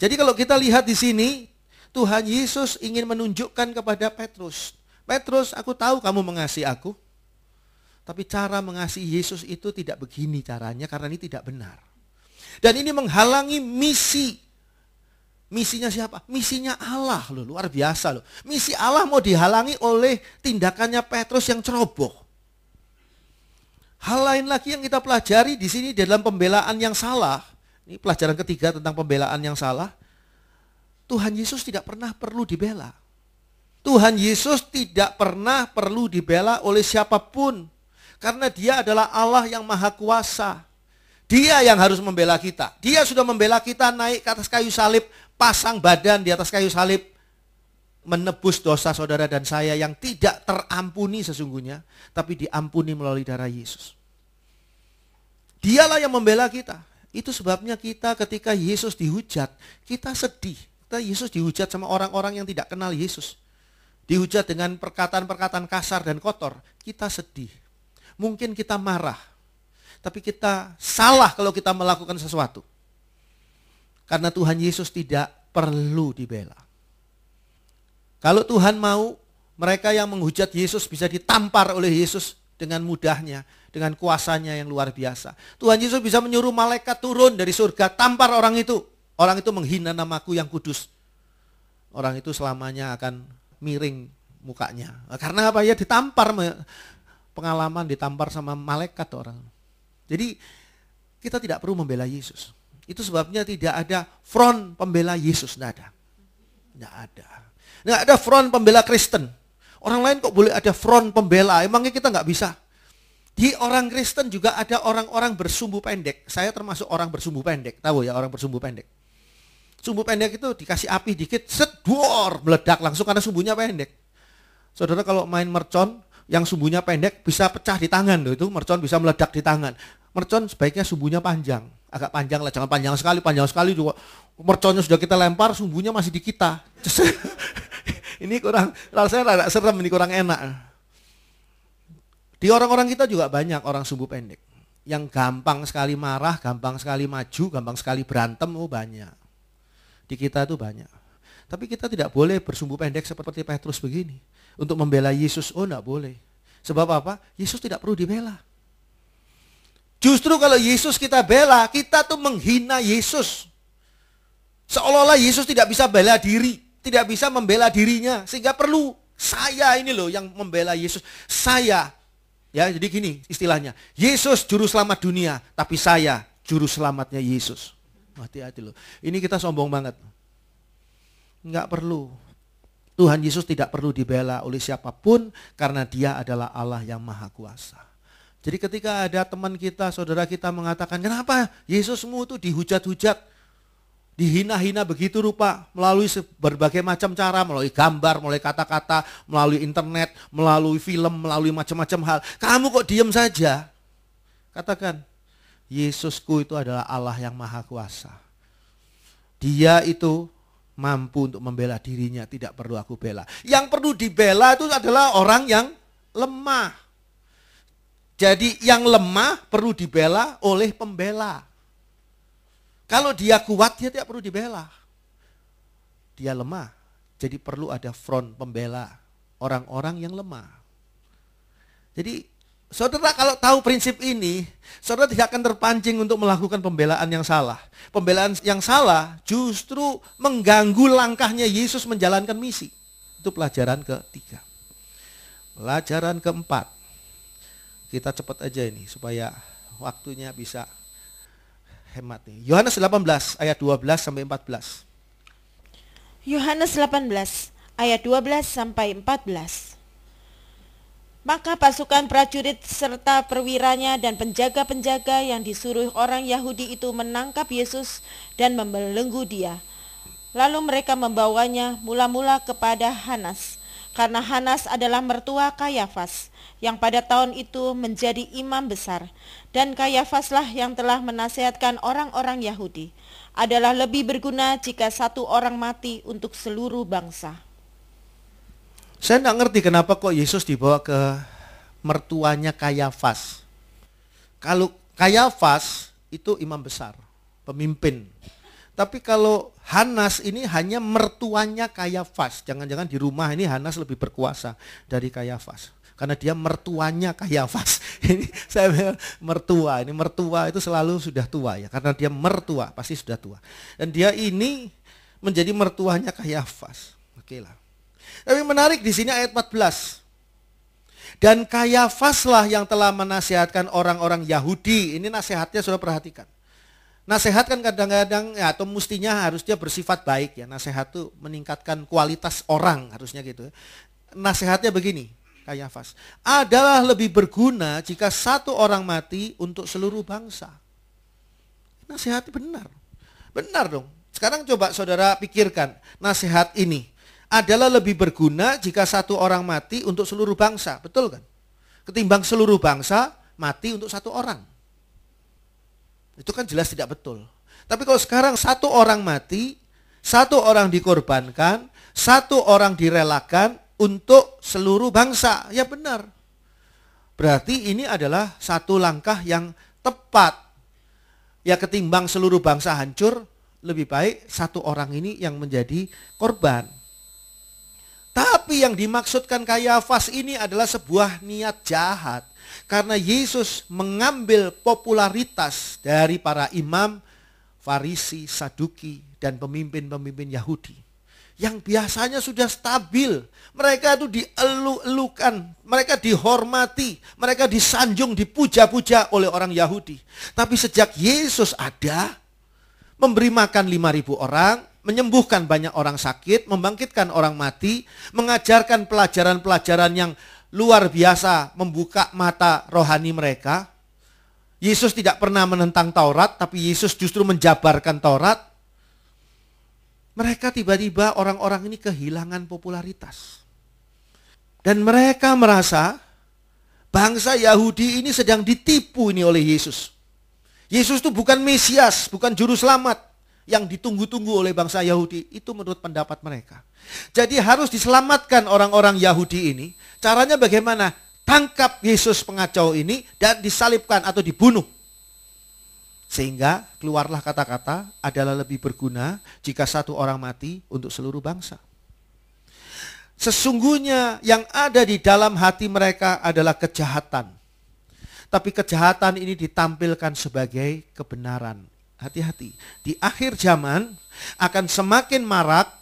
Jadi kalau kita lihat di sini Tuhan Yesus ingin menunjukkan kepada Petrus, Petrus, aku tahu kamu mengasihi aku. Tapi cara mengasihi Yesus itu tidak begini caranya karena ini tidak benar. Dan ini menghalangi misi. Misinya siapa? Misinya Allah loh, luar biasa loh. Misi Allah mau dihalangi oleh tindakannya Petrus yang ceroboh. Hal lain lagi yang kita pelajari di sini dalam pembelaan yang salah, ini pelajaran ketiga tentang pembelaan yang salah, Tuhan Yesus tidak pernah perlu dibela. Tuhan Yesus tidak pernah perlu dibela oleh siapapun. Karena dia adalah Allah yang maha kuasa. Dia yang harus membela kita. Dia sudah membela kita naik ke atas kayu salib, pasang badan di atas kayu salib menebus dosa saudara dan saya yang tidak terampuni sesungguhnya, tapi diampuni melalui darah Yesus. Dialah yang membela kita. Itu sebabnya kita ketika Yesus dihujat, kita sedih. Kita Yesus dihujat sama orang-orang yang tidak kenal Yesus. Dihujat dengan perkataan-perkataan kasar dan kotor, kita sedih. Mungkin kita marah, tapi kita salah kalau kita melakukan sesuatu. Karena Tuhan Yesus tidak perlu dibela. Kalau Tuhan mau mereka yang menghujat Yesus bisa ditampar oleh Yesus dengan mudahnya, dengan kuasanya yang luar biasa. Tuhan Yesus bisa menyuruh malaikat turun dari surga, tampar orang itu. Orang itu menghina namaku yang kudus. Orang itu selamanya akan miring mukanya. Karena apa ya ditampar pengalaman ditampar sama malaikat orang. Jadi kita tidak perlu membela Yesus. Itu sebabnya tidak ada front pembela Yesus, tidak ada. Tidak ada. Nggak ada front pembela Kristen. Orang lain kok boleh ada front pembela, emangnya kita nggak bisa? Di orang Kristen juga ada orang-orang bersumbu pendek. Saya termasuk orang bersumbu pendek. Tahu ya orang bersumbu pendek. Sumbu pendek itu dikasih api dikit, sedor, meledak langsung karena sumbunya pendek. Saudara kalau main mercon, yang sumbunya pendek bisa pecah di tangan loh itu mercon bisa meledak di tangan mercon sebaiknya sumbunya panjang agak panjang lah, jangan panjang sekali, panjang sekali juga. Merconnya sudah kita lempar, sumbunya masih di kita. *laughs* ini kurang, rasanya agak serem, ini kurang enak. Di orang-orang kita juga banyak orang sumbu pendek. Yang gampang sekali marah, gampang sekali maju, gampang sekali berantem, oh banyak. Di kita itu banyak. Tapi kita tidak boleh bersumbu pendek seperti Petrus begini. Untuk membela Yesus, oh tidak boleh. Sebab apa? Yesus tidak perlu dibela. Justru kalau Yesus kita bela, kita tuh menghina Yesus. Seolah-olah Yesus tidak bisa bela diri, tidak bisa membela dirinya, sehingga perlu saya ini loh yang membela Yesus. Saya, ya jadi gini istilahnya, Yesus juru selamat dunia, tapi saya juru selamatnya Yesus. Hati-hati loh, ini kita sombong banget. Enggak perlu. Tuhan Yesus tidak perlu dibela oleh siapapun karena dia adalah Allah yang maha kuasa. Jadi ketika ada teman kita, saudara kita mengatakan, kenapa Yesusmu itu dihujat-hujat, dihina-hina begitu rupa melalui berbagai macam cara, melalui gambar, melalui kata-kata, melalui internet, melalui film, melalui macam-macam hal. Kamu kok diem saja? Katakan, Yesusku itu adalah Allah yang maha kuasa. Dia itu mampu untuk membela dirinya, tidak perlu aku bela. Yang perlu dibela itu adalah orang yang lemah. Jadi yang lemah perlu dibela oleh pembela. Kalau dia kuat dia tidak perlu dibela. Dia lemah. Jadi perlu ada front pembela orang-orang yang lemah. Jadi saudara kalau tahu prinsip ini, saudara tidak akan terpancing untuk melakukan pembelaan yang salah. Pembelaan yang salah justru mengganggu langkahnya Yesus menjalankan misi. Itu pelajaran ketiga. Pelajaran keempat, kita cepat aja ini supaya waktunya bisa hemat nih. Yohanes 18 ayat 12 sampai 14. Yohanes 18 ayat 12 sampai 14. Maka pasukan prajurit serta perwiranya dan penjaga-penjaga yang disuruh orang Yahudi itu menangkap Yesus dan membelenggu dia. Lalu mereka membawanya mula-mula kepada Hanas, karena Hanas adalah mertua Kayafas yang pada tahun itu menjadi imam besar, dan Kayafaslah yang telah menasehatkan orang-orang Yahudi, adalah lebih berguna jika satu orang mati untuk seluruh bangsa. Saya tidak ngerti kenapa kok Yesus dibawa ke mertuanya Kayafas. Kalau Kayafas itu imam besar, pemimpin. Tapi kalau Hanas ini hanya mertuanya Kayafas. Jangan-jangan di rumah ini Hanas lebih berkuasa dari Kayafas karena dia mertuanya Kayafas. *laughs* ini saya bilang mertua, ini mertua itu selalu sudah tua ya, karena dia mertua pasti sudah tua. Dan dia ini menjadi mertuanya Kayafas. Oke lah. Tapi menarik di sini ayat 14. Dan Kayafaslah yang telah menasihatkan orang-orang Yahudi. Ini nasihatnya sudah perhatikan. Nasihat kan kadang-kadang ya, atau mestinya harus dia bersifat baik ya. Nasihat itu meningkatkan kualitas orang harusnya gitu. Ya. Nasihatnya begini. Kayafas adalah lebih berguna jika satu orang mati untuk seluruh bangsa. Nasihat benar. Benar dong. Sekarang coba saudara pikirkan nasihat ini adalah lebih berguna jika satu orang mati untuk seluruh bangsa. Betul kan? Ketimbang seluruh bangsa mati untuk satu orang. Itu kan jelas tidak betul. Tapi kalau sekarang satu orang mati, satu orang dikorbankan, satu orang direlakan, untuk seluruh bangsa. Ya benar. Berarti ini adalah satu langkah yang tepat. Ya ketimbang seluruh bangsa hancur, lebih baik satu orang ini yang menjadi korban. Tapi yang dimaksudkan Kayafas ini adalah sebuah niat jahat. Karena Yesus mengambil popularitas dari para imam, farisi, saduki, dan pemimpin-pemimpin Yahudi yang biasanya sudah stabil. Mereka itu dielu-elukan, mereka dihormati, mereka disanjung, dipuja-puja oleh orang Yahudi. Tapi sejak Yesus ada, memberi makan 5.000 orang, menyembuhkan banyak orang sakit, membangkitkan orang mati, mengajarkan pelajaran-pelajaran yang luar biasa membuka mata rohani mereka. Yesus tidak pernah menentang Taurat, tapi Yesus justru menjabarkan Taurat mereka tiba-tiba orang-orang ini kehilangan popularitas. Dan mereka merasa bangsa Yahudi ini sedang ditipu ini oleh Yesus. Yesus itu bukan Mesias, bukan juru selamat yang ditunggu-tunggu oleh bangsa Yahudi. Itu menurut pendapat mereka. Jadi harus diselamatkan orang-orang Yahudi ini. Caranya bagaimana? Tangkap Yesus pengacau ini dan disalibkan atau dibunuh. Sehingga keluarlah kata-kata adalah lebih berguna jika satu orang mati untuk seluruh bangsa. Sesungguhnya yang ada di dalam hati mereka adalah kejahatan. Tapi kejahatan ini ditampilkan sebagai kebenaran. Hati-hati. Di akhir zaman akan semakin marak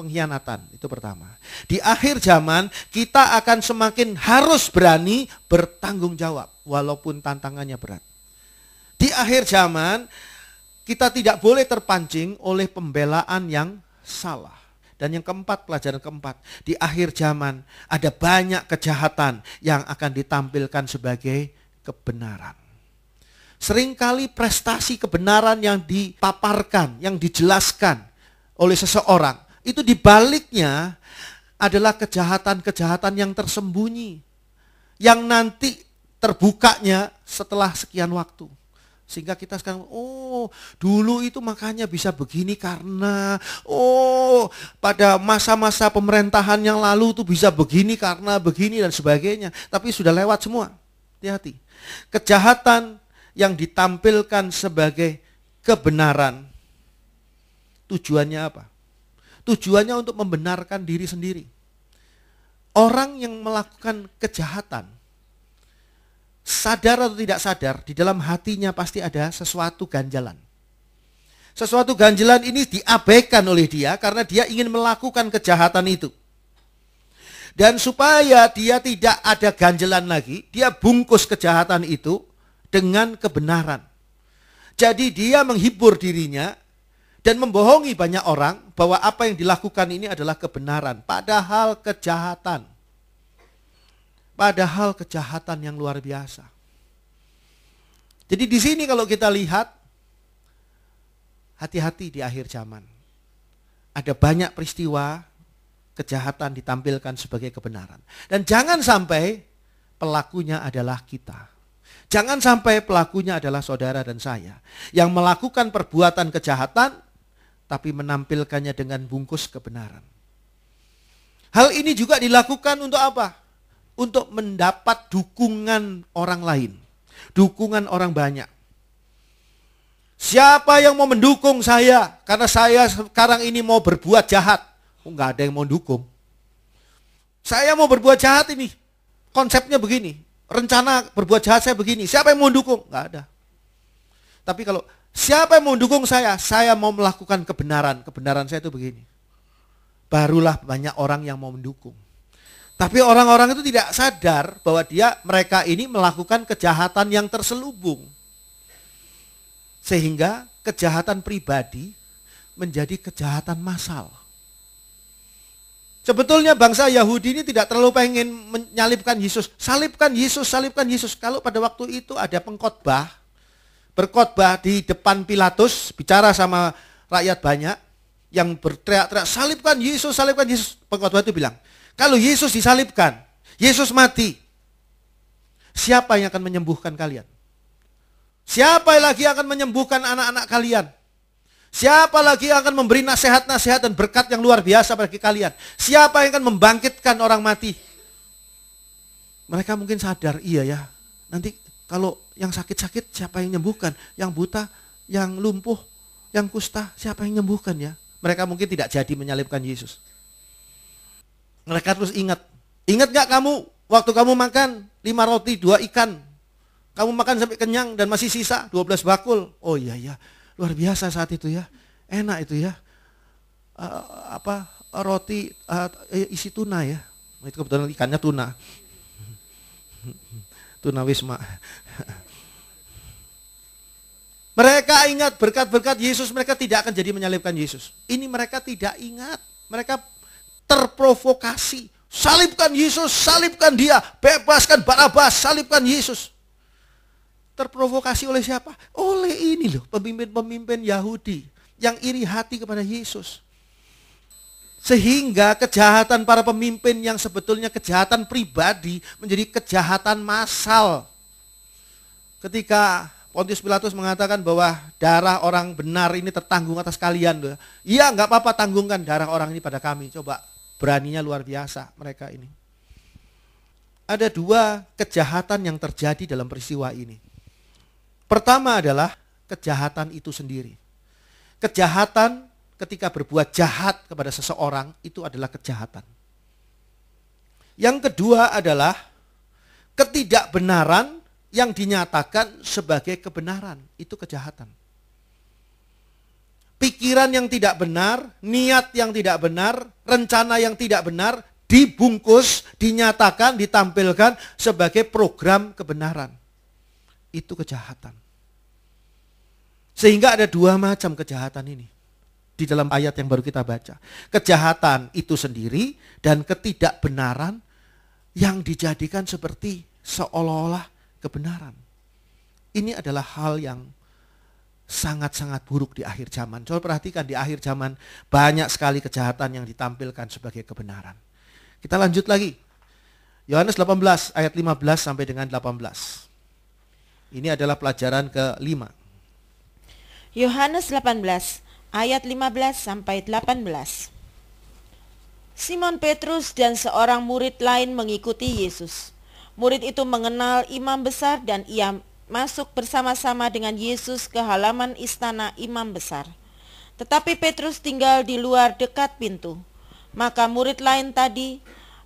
pengkhianatan. Itu pertama. Di akhir zaman kita akan semakin harus berani bertanggung jawab walaupun tantangannya berat. Di akhir zaman, kita tidak boleh terpancing oleh pembelaan yang salah. Dan yang keempat, pelajaran keempat, di akhir zaman ada banyak kejahatan yang akan ditampilkan sebagai kebenaran. Seringkali prestasi kebenaran yang dipaparkan, yang dijelaskan oleh seseorang, itu dibaliknya adalah kejahatan-kejahatan yang tersembunyi, yang nanti terbukanya setelah sekian waktu. Sehingga kita sekarang, oh dulu itu makanya bisa begini karena, oh pada masa-masa pemerintahan yang lalu itu bisa begini karena begini dan sebagainya. Tapi sudah lewat semua. Hati-hati. Kejahatan yang ditampilkan sebagai kebenaran. Tujuannya apa? Tujuannya untuk membenarkan diri sendiri. Orang yang melakukan kejahatan sadar atau tidak sadar, di dalam hatinya pasti ada sesuatu ganjalan. Sesuatu ganjalan ini diabaikan oleh dia karena dia ingin melakukan kejahatan itu. Dan supaya dia tidak ada ganjalan lagi, dia bungkus kejahatan itu dengan kebenaran. Jadi dia menghibur dirinya dan membohongi banyak orang bahwa apa yang dilakukan ini adalah kebenaran, padahal kejahatan. Padahal kejahatan yang luar biasa. Jadi di sini kalau kita lihat, hati-hati di akhir zaman. Ada banyak peristiwa kejahatan ditampilkan sebagai kebenaran. Dan jangan sampai pelakunya adalah kita. Jangan sampai pelakunya adalah saudara dan saya. Yang melakukan perbuatan kejahatan, tapi menampilkannya dengan bungkus kebenaran. Hal ini juga dilakukan untuk apa? untuk mendapat dukungan orang lain, dukungan orang banyak. Siapa yang mau mendukung saya? Karena saya sekarang ini mau berbuat jahat. Enggak oh, ada yang mau dukung. Saya mau berbuat jahat ini. Konsepnya begini. Rencana berbuat jahat saya begini. Siapa yang mau dukung? Enggak ada. Tapi kalau siapa yang mau dukung saya? Saya mau melakukan kebenaran. Kebenaran saya itu begini. Barulah banyak orang yang mau mendukung. Tapi orang-orang itu tidak sadar bahwa dia mereka ini melakukan kejahatan yang terselubung. Sehingga kejahatan pribadi menjadi kejahatan massal. Sebetulnya bangsa Yahudi ini tidak terlalu pengen menyalibkan Yesus. Salibkan Yesus, salibkan Yesus. Kalau pada waktu itu ada pengkhotbah berkhotbah di depan Pilatus, bicara sama rakyat banyak yang berteriak-teriak, salibkan Yesus, salibkan Yesus. Pengkhotbah itu bilang, kalau Yesus disalibkan, Yesus mati, siapa yang akan menyembuhkan kalian? Siapa lagi yang akan menyembuhkan anak-anak kalian? Siapa lagi yang akan memberi nasihat-nasihat dan berkat yang luar biasa bagi kalian? Siapa yang akan membangkitkan orang mati? Mereka mungkin sadar, iya ya. Nanti kalau yang sakit-sakit siapa yang menyembuhkan? Yang buta, yang lumpuh, yang kusta, siapa yang menyembuhkan ya? Mereka mungkin tidak jadi menyalibkan Yesus. Mereka terus ingat. Ingat gak kamu waktu kamu makan lima roti, dua ikan. Kamu makan sampai kenyang dan masih sisa 12 bakul. Oh iya iya, luar biasa saat itu ya. Enak itu ya. Uh, apa roti uh, isi tuna ya. Nah, itu kebetulan ikannya tuna. *laughs* Tuna Wisma. *laughs* Mereka ingat berkat-berkat Yesus, mereka tidak akan jadi menyalibkan Yesus. Ini mereka tidak ingat. Mereka terprovokasi. Salibkan Yesus, salibkan dia, bebaskan Barabas, salibkan Yesus. Terprovokasi oleh siapa? Oleh ini loh, pemimpin-pemimpin Yahudi yang iri hati kepada Yesus. Sehingga kejahatan para pemimpin yang sebetulnya kejahatan pribadi menjadi kejahatan massal. Ketika Pontius Pilatus mengatakan bahwa darah orang benar ini tertanggung atas kalian. Iya, nggak apa-apa tanggungkan darah orang ini pada kami. Coba Beraninya luar biasa mereka ini. Ada dua kejahatan yang terjadi dalam peristiwa ini. Pertama adalah kejahatan itu sendiri. Kejahatan ketika berbuat jahat kepada seseorang itu adalah kejahatan. Yang kedua adalah ketidakbenaran yang dinyatakan sebagai kebenaran. Itu kejahatan pikiran yang tidak benar, niat yang tidak benar, rencana yang tidak benar, dibungkus, dinyatakan, ditampilkan sebagai program kebenaran. Itu kejahatan. Sehingga ada dua macam kejahatan ini di dalam ayat yang baru kita baca. Kejahatan itu sendiri dan ketidakbenaran yang dijadikan seperti seolah-olah kebenaran. Ini adalah hal yang sangat-sangat buruk di akhir zaman. Coba perhatikan di akhir zaman banyak sekali kejahatan yang ditampilkan sebagai kebenaran. Kita lanjut lagi. Yohanes 18 ayat 15 sampai dengan 18. Ini adalah pelajaran ke-5. Yohanes 18 ayat 15 sampai 18. Simon Petrus dan seorang murid lain mengikuti Yesus. Murid itu mengenal imam besar dan ia masuk bersama-sama dengan Yesus ke halaman istana imam besar. Tetapi Petrus tinggal di luar dekat pintu. Maka murid lain tadi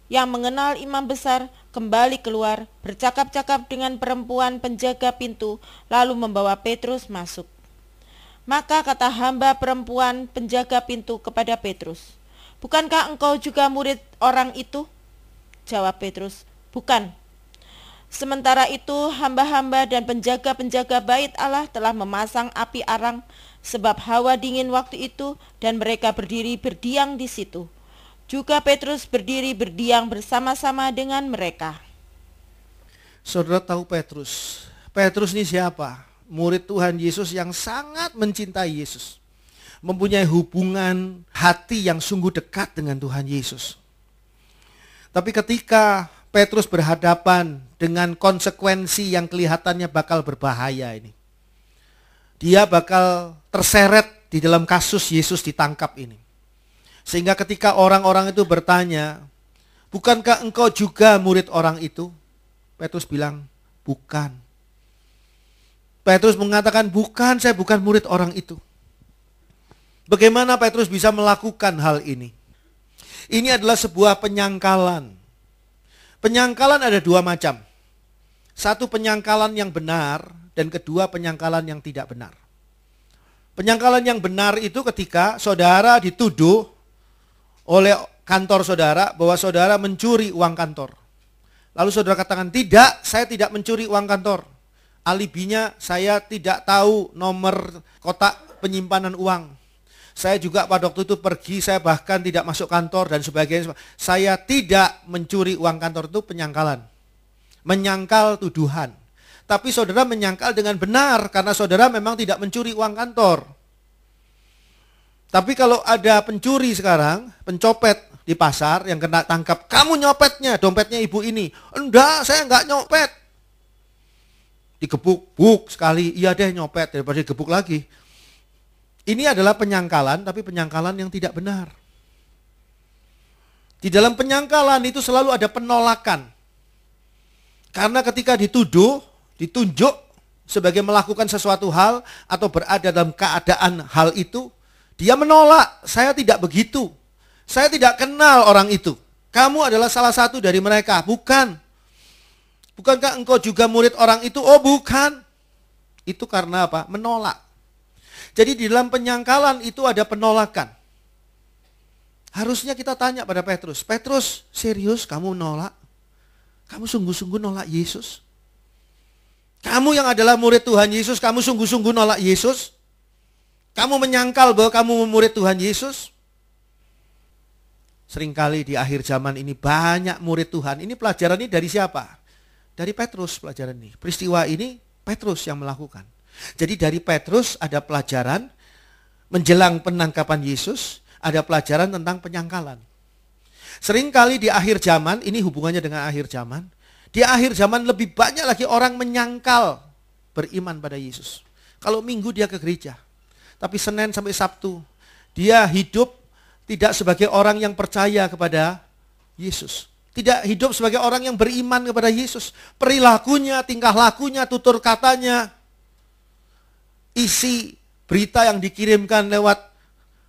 yang mengenal imam besar kembali keluar, bercakap-cakap dengan perempuan penjaga pintu, lalu membawa Petrus masuk. Maka kata hamba perempuan penjaga pintu kepada Petrus, "Bukankah engkau juga murid orang itu?" Jawab Petrus, "Bukan." Sementara itu, hamba-hamba dan penjaga-penjaga bait Allah telah memasang api arang sebab hawa dingin waktu itu dan mereka berdiri berdiam di situ. Juga Petrus berdiri berdiam bersama-sama dengan mereka. Saudara tahu Petrus. Petrus ini siapa? Murid Tuhan Yesus yang sangat mencintai Yesus. Mempunyai hubungan hati yang sungguh dekat dengan Tuhan Yesus. Tapi ketika Petrus berhadapan dengan konsekuensi yang kelihatannya bakal berbahaya ini. Dia bakal terseret di dalam kasus Yesus ditangkap ini. Sehingga ketika orang-orang itu bertanya, bukankah engkau juga murid orang itu? Petrus bilang, bukan. Petrus mengatakan, bukan, saya bukan murid orang itu. Bagaimana Petrus bisa melakukan hal ini? Ini adalah sebuah penyangkalan Penyangkalan ada dua macam. Satu penyangkalan yang benar dan kedua penyangkalan yang tidak benar. Penyangkalan yang benar itu ketika saudara dituduh oleh kantor saudara bahwa saudara mencuri uang kantor. Lalu saudara katakan, tidak, saya tidak mencuri uang kantor. Alibinya saya tidak tahu nomor kotak penyimpanan uang. Saya juga pada waktu itu pergi, saya bahkan tidak masuk kantor dan sebagainya. Saya tidak mencuri uang kantor itu penyangkalan. Menyangkal tuduhan. Tapi saudara menyangkal dengan benar karena saudara memang tidak mencuri uang kantor. Tapi kalau ada pencuri sekarang, pencopet di pasar yang kena tangkap, kamu nyopetnya, dompetnya ibu ini. Enggak, saya enggak nyopet. dikebuk buk sekali, iya deh nyopet, daripada digebuk lagi. Ini adalah penyangkalan, tapi penyangkalan yang tidak benar. Di dalam penyangkalan itu selalu ada penolakan. Karena ketika dituduh, ditunjuk sebagai melakukan sesuatu hal atau berada dalam keadaan hal itu, dia menolak, saya tidak begitu. Saya tidak kenal orang itu. Kamu adalah salah satu dari mereka, bukan. Bukankah engkau juga murid orang itu? Oh, bukan. Itu karena apa? Menolak. Jadi di dalam penyangkalan itu ada penolakan. Harusnya kita tanya pada Petrus, Petrus serius kamu nolak? Kamu sungguh-sungguh nolak Yesus? Kamu yang adalah murid Tuhan Yesus, kamu sungguh-sungguh nolak Yesus? Kamu menyangkal bahwa kamu murid Tuhan Yesus? Seringkali di akhir zaman ini banyak murid Tuhan. Ini pelajaran ini dari siapa? Dari Petrus pelajaran ini. Peristiwa ini Petrus yang melakukan. Jadi dari Petrus ada pelajaran menjelang penangkapan Yesus, ada pelajaran tentang penyangkalan. Seringkali di akhir zaman, ini hubungannya dengan akhir zaman, di akhir zaman lebih banyak lagi orang menyangkal beriman pada Yesus. Kalau minggu dia ke gereja, tapi Senin sampai Sabtu, dia hidup tidak sebagai orang yang percaya kepada Yesus. Tidak hidup sebagai orang yang beriman kepada Yesus. Perilakunya, tingkah lakunya, tutur katanya, isi berita yang dikirimkan lewat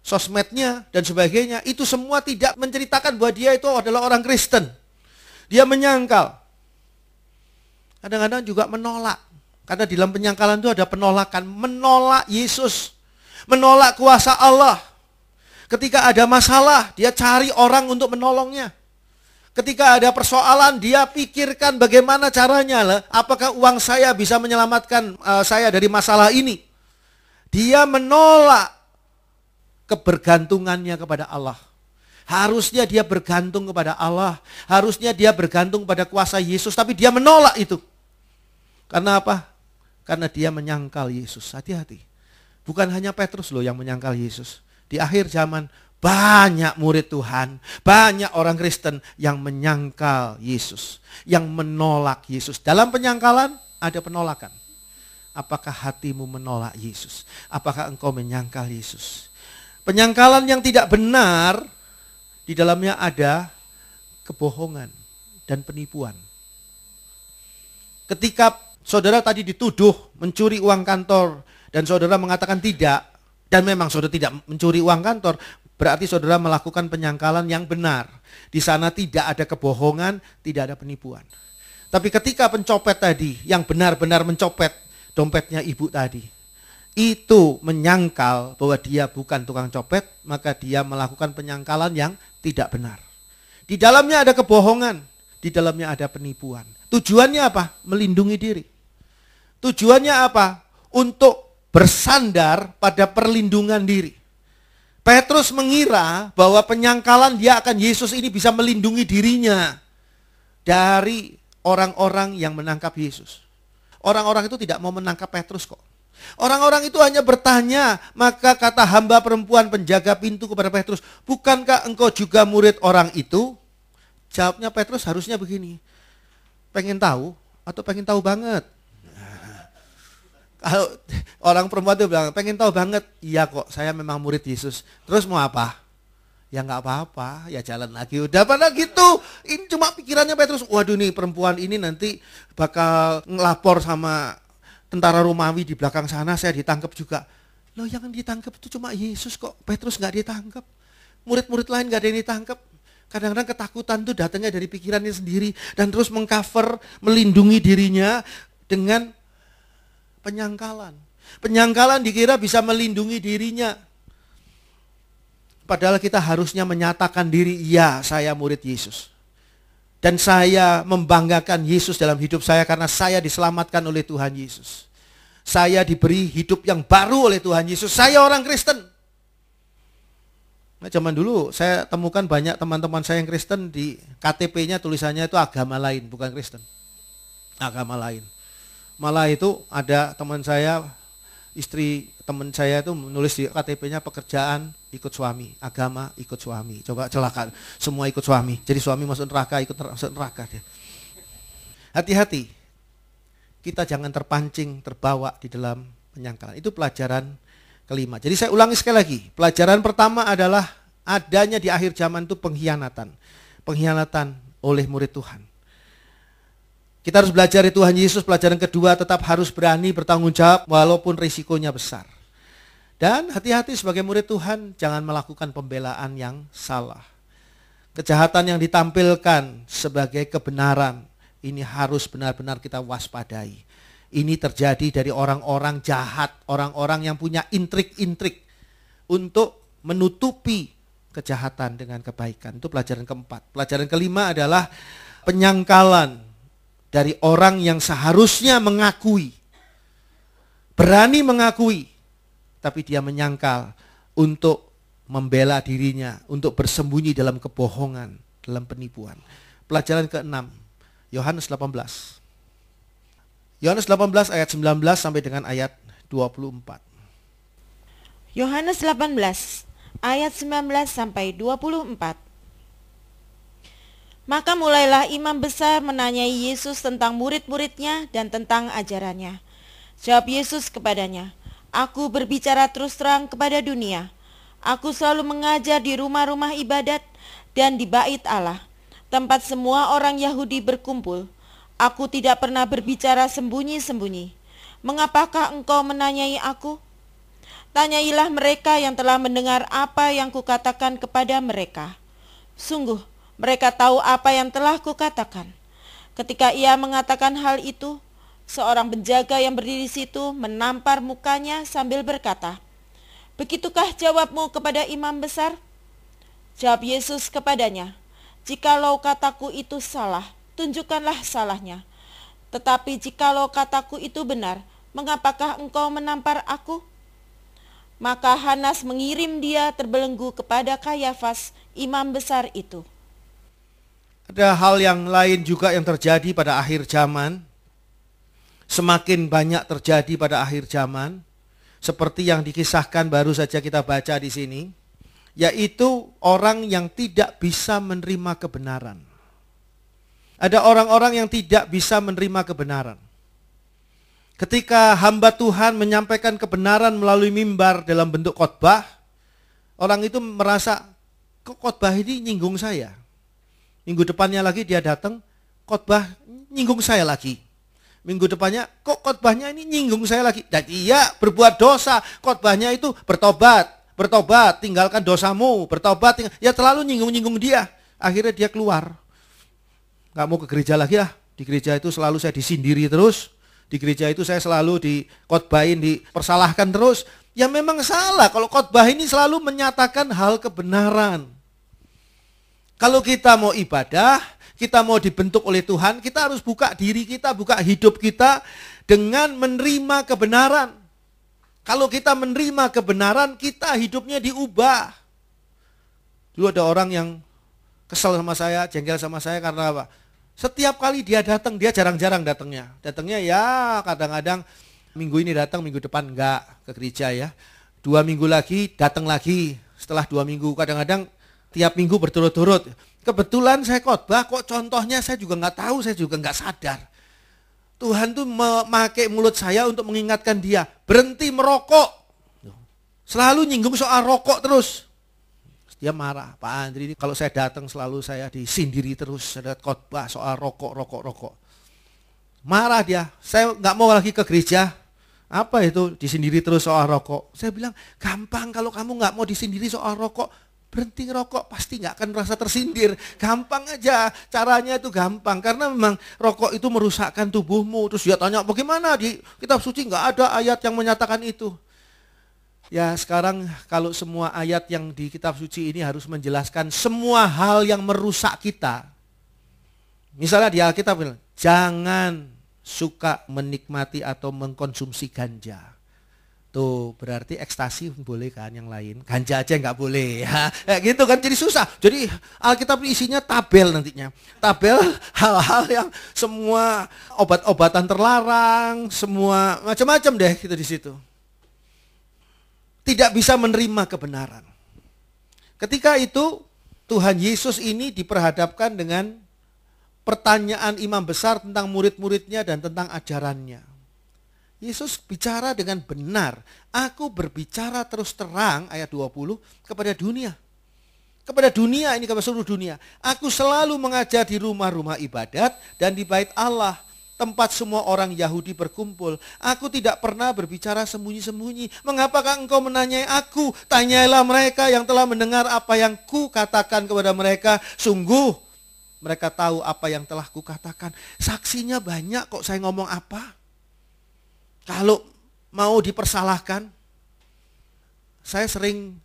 sosmednya dan sebagainya, itu semua tidak menceritakan bahwa dia itu adalah orang Kristen. Dia menyangkal. Kadang-kadang juga menolak. Karena di dalam penyangkalan itu ada penolakan. Menolak Yesus. Menolak kuasa Allah. Ketika ada masalah, dia cari orang untuk menolongnya. Ketika ada persoalan, dia pikirkan bagaimana caranya. apakah uang saya bisa menyelamatkan eh, saya dari masalah ini? Dia menolak kebergantungannya kepada Allah. Harusnya dia bergantung kepada Allah, harusnya dia bergantung pada kuasa Yesus, tapi dia menolak itu. Karena apa? Karena dia menyangkal Yesus. Hati-hati. Bukan hanya Petrus loh yang menyangkal Yesus. Di akhir zaman banyak murid Tuhan, banyak orang Kristen yang menyangkal Yesus, yang menolak Yesus. Dalam penyangkalan ada penolakan. Apakah hatimu menolak Yesus? Apakah engkau menyangkal Yesus? Penyangkalan yang tidak benar di dalamnya ada kebohongan dan penipuan. Ketika saudara tadi dituduh mencuri uang kantor dan saudara mengatakan tidak dan memang saudara tidak mencuri uang kantor, berarti saudara melakukan penyangkalan yang benar. Di sana tidak ada kebohongan, tidak ada penipuan. Tapi ketika pencopet tadi yang benar-benar mencopet dompetnya ibu tadi. Itu menyangkal bahwa dia bukan tukang copet, maka dia melakukan penyangkalan yang tidak benar. Di dalamnya ada kebohongan, di dalamnya ada penipuan. Tujuannya apa? Melindungi diri. Tujuannya apa? Untuk bersandar pada perlindungan diri. Petrus mengira bahwa penyangkalan dia akan Yesus ini bisa melindungi dirinya dari orang-orang yang menangkap Yesus. Orang-orang itu tidak mau menangkap Petrus kok. Orang-orang itu hanya bertanya, maka kata hamba perempuan penjaga pintu kepada Petrus, bukankah engkau juga murid orang itu? Jawabnya Petrus harusnya begini, pengen tahu atau pengen tahu banget? *laughs* Kalau orang perempuan itu bilang, pengen tahu banget, iya kok saya memang murid Yesus. Terus mau apa? ya nggak apa-apa, ya jalan lagi. Udah pada gitu, ini cuma pikirannya Petrus, waduh nih perempuan ini nanti bakal ngelapor sama tentara Romawi di belakang sana, saya ditangkap juga. Loh yang ditangkap itu cuma Yesus kok, Petrus nggak ditangkap. Murid-murid lain nggak ada yang ditangkap. Kadang-kadang ketakutan itu datangnya dari pikirannya sendiri dan terus mengcover, melindungi dirinya dengan penyangkalan. Penyangkalan dikira bisa melindungi dirinya Padahal kita harusnya menyatakan diri, ya saya murid Yesus. Dan saya membanggakan Yesus dalam hidup saya karena saya diselamatkan oleh Tuhan Yesus. Saya diberi hidup yang baru oleh Tuhan Yesus. Saya orang Kristen. Nah, zaman dulu saya temukan banyak teman-teman saya yang Kristen di KTP-nya tulisannya itu agama lain, bukan Kristen. Agama lain. Malah itu ada teman saya istri teman saya itu menulis di KTP-nya pekerjaan ikut suami, agama ikut suami. Coba celaka, semua ikut suami. Jadi suami masuk neraka, ikut masuk neraka dia. Hati-hati, kita jangan terpancing, terbawa di dalam penyangkalan. Itu pelajaran kelima. Jadi saya ulangi sekali lagi, pelajaran pertama adalah adanya di akhir zaman itu pengkhianatan. Pengkhianatan oleh murid Tuhan. Kita harus belajar dari Tuhan Yesus. Pelajaran kedua tetap harus berani bertanggung jawab walaupun risikonya besar. Dan hati-hati sebagai murid Tuhan jangan melakukan pembelaan yang salah. Kejahatan yang ditampilkan sebagai kebenaran ini harus benar-benar kita waspadai. Ini terjadi dari orang-orang jahat, orang-orang yang punya intrik-intrik untuk menutupi kejahatan dengan kebaikan. Itu pelajaran keempat. Pelajaran kelima adalah penyangkalan dari orang yang seharusnya mengakui. Berani mengakui, tapi dia menyangkal untuk membela dirinya, untuk bersembunyi dalam kebohongan, dalam penipuan. Pelajaran ke-6, Yohanes 18. Yohanes 18 ayat 19 sampai dengan ayat 24. Yohanes 18 ayat 19 sampai 24. Maka mulailah imam besar menanyai Yesus tentang murid-muridnya dan tentang ajarannya. Jawab Yesus kepadanya, Aku berbicara terus terang kepada dunia. Aku selalu mengajar di rumah-rumah ibadat dan di bait Allah, tempat semua orang Yahudi berkumpul. Aku tidak pernah berbicara sembunyi-sembunyi. Mengapakah engkau menanyai aku? Tanyailah mereka yang telah mendengar apa yang kukatakan kepada mereka. Sungguh, mereka tahu apa yang telah kukatakan. Ketika ia mengatakan hal itu, seorang penjaga yang berdiri situ menampar mukanya sambil berkata, Begitukah jawabmu kepada imam besar? Jawab Yesus kepadanya, Jikalau kataku itu salah, tunjukkanlah salahnya. Tetapi jikalau kataku itu benar, mengapakah engkau menampar aku? Maka Hanas mengirim dia terbelenggu kepada Kayafas, imam besar itu. Ada hal yang lain juga yang terjadi pada akhir zaman. Semakin banyak terjadi pada akhir zaman, seperti yang dikisahkan baru saja kita baca di sini, yaitu orang yang tidak bisa menerima kebenaran. Ada orang-orang yang tidak bisa menerima kebenaran. Ketika hamba Tuhan menyampaikan kebenaran melalui mimbar dalam bentuk khotbah, orang itu merasa kok khotbah ini nyinggung saya. Minggu depannya lagi dia datang, khotbah nyinggung saya lagi. Minggu depannya, kok khotbahnya ini nyinggung saya lagi? Dan iya, berbuat dosa. Khotbahnya itu bertobat, bertobat, tinggalkan dosamu, bertobat. Tinggal. Ya terlalu nyinggung-nyinggung dia. Akhirnya dia keluar. nggak mau ke gereja lagi lah. Di gereja itu selalu saya disindiri terus. Di gereja itu saya selalu dikotbahin, dipersalahkan terus. Ya memang salah kalau khotbah ini selalu menyatakan hal kebenaran. Kalau kita mau ibadah, kita mau dibentuk oleh Tuhan, kita harus buka diri kita, buka hidup kita dengan menerima kebenaran. Kalau kita menerima kebenaran, kita hidupnya diubah. Dulu ada orang yang kesal sama saya, jengkel sama saya karena apa? Setiap kali dia datang, dia jarang-jarang datangnya. Datangnya ya kadang-kadang minggu ini datang, minggu depan enggak ke gereja ya. Dua minggu lagi datang lagi. Setelah dua minggu, kadang-kadang tiap minggu berturut-turut. Kebetulan saya khotbah, kok contohnya saya juga nggak tahu, saya juga nggak sadar. Tuhan tuh memakai mulut saya untuk mengingatkan dia, berhenti merokok. Selalu nyinggung soal rokok terus. Dia marah, Pak Andri ini kalau saya datang selalu saya disindiri terus, ada khotbah soal rokok, rokok, rokok. Marah dia, saya nggak mau lagi ke gereja, apa itu disindiri terus soal rokok? Saya bilang, gampang kalau kamu nggak mau disindiri soal rokok, berhenti rokok pasti nggak akan merasa tersindir. Gampang aja, caranya itu gampang. Karena memang rokok itu merusakkan tubuhmu. Terus dia tanya, bagaimana di kitab suci nggak ada ayat yang menyatakan itu. Ya sekarang kalau semua ayat yang di kitab suci ini harus menjelaskan semua hal yang merusak kita. Misalnya di Alkitab bilang, jangan suka menikmati atau mengkonsumsi ganja. Tuh, gitu. berarti ekstasi boleh kan yang lain. Ganja aja nggak boleh. *laughs* Ya. gitu kan, jadi susah. Jadi Alkitab isinya tabel nantinya. Tabel hal-hal yang semua obat-obatan terlarang, semua macam-macam deh gitu di situ. Tidak bisa menerima kebenaran. Ketika itu Tuhan Yesus ini diperhadapkan dengan pertanyaan imam besar tentang murid-muridnya dan tentang ajarannya. Yesus bicara dengan benar. Aku berbicara terus terang, ayat 20, kepada dunia. Kepada dunia, ini kepada seluruh dunia. Aku selalu mengajar di rumah-rumah ibadat dan di bait Allah tempat semua orang Yahudi berkumpul. Aku tidak pernah berbicara sembunyi-sembunyi. Mengapakah engkau menanyai aku? Tanyailah mereka yang telah mendengar apa yang ku katakan kepada mereka. Sungguh, mereka tahu apa yang telah kukatakan. Saksinya banyak kok saya ngomong apa. Kalau mau dipersalahkan, saya sering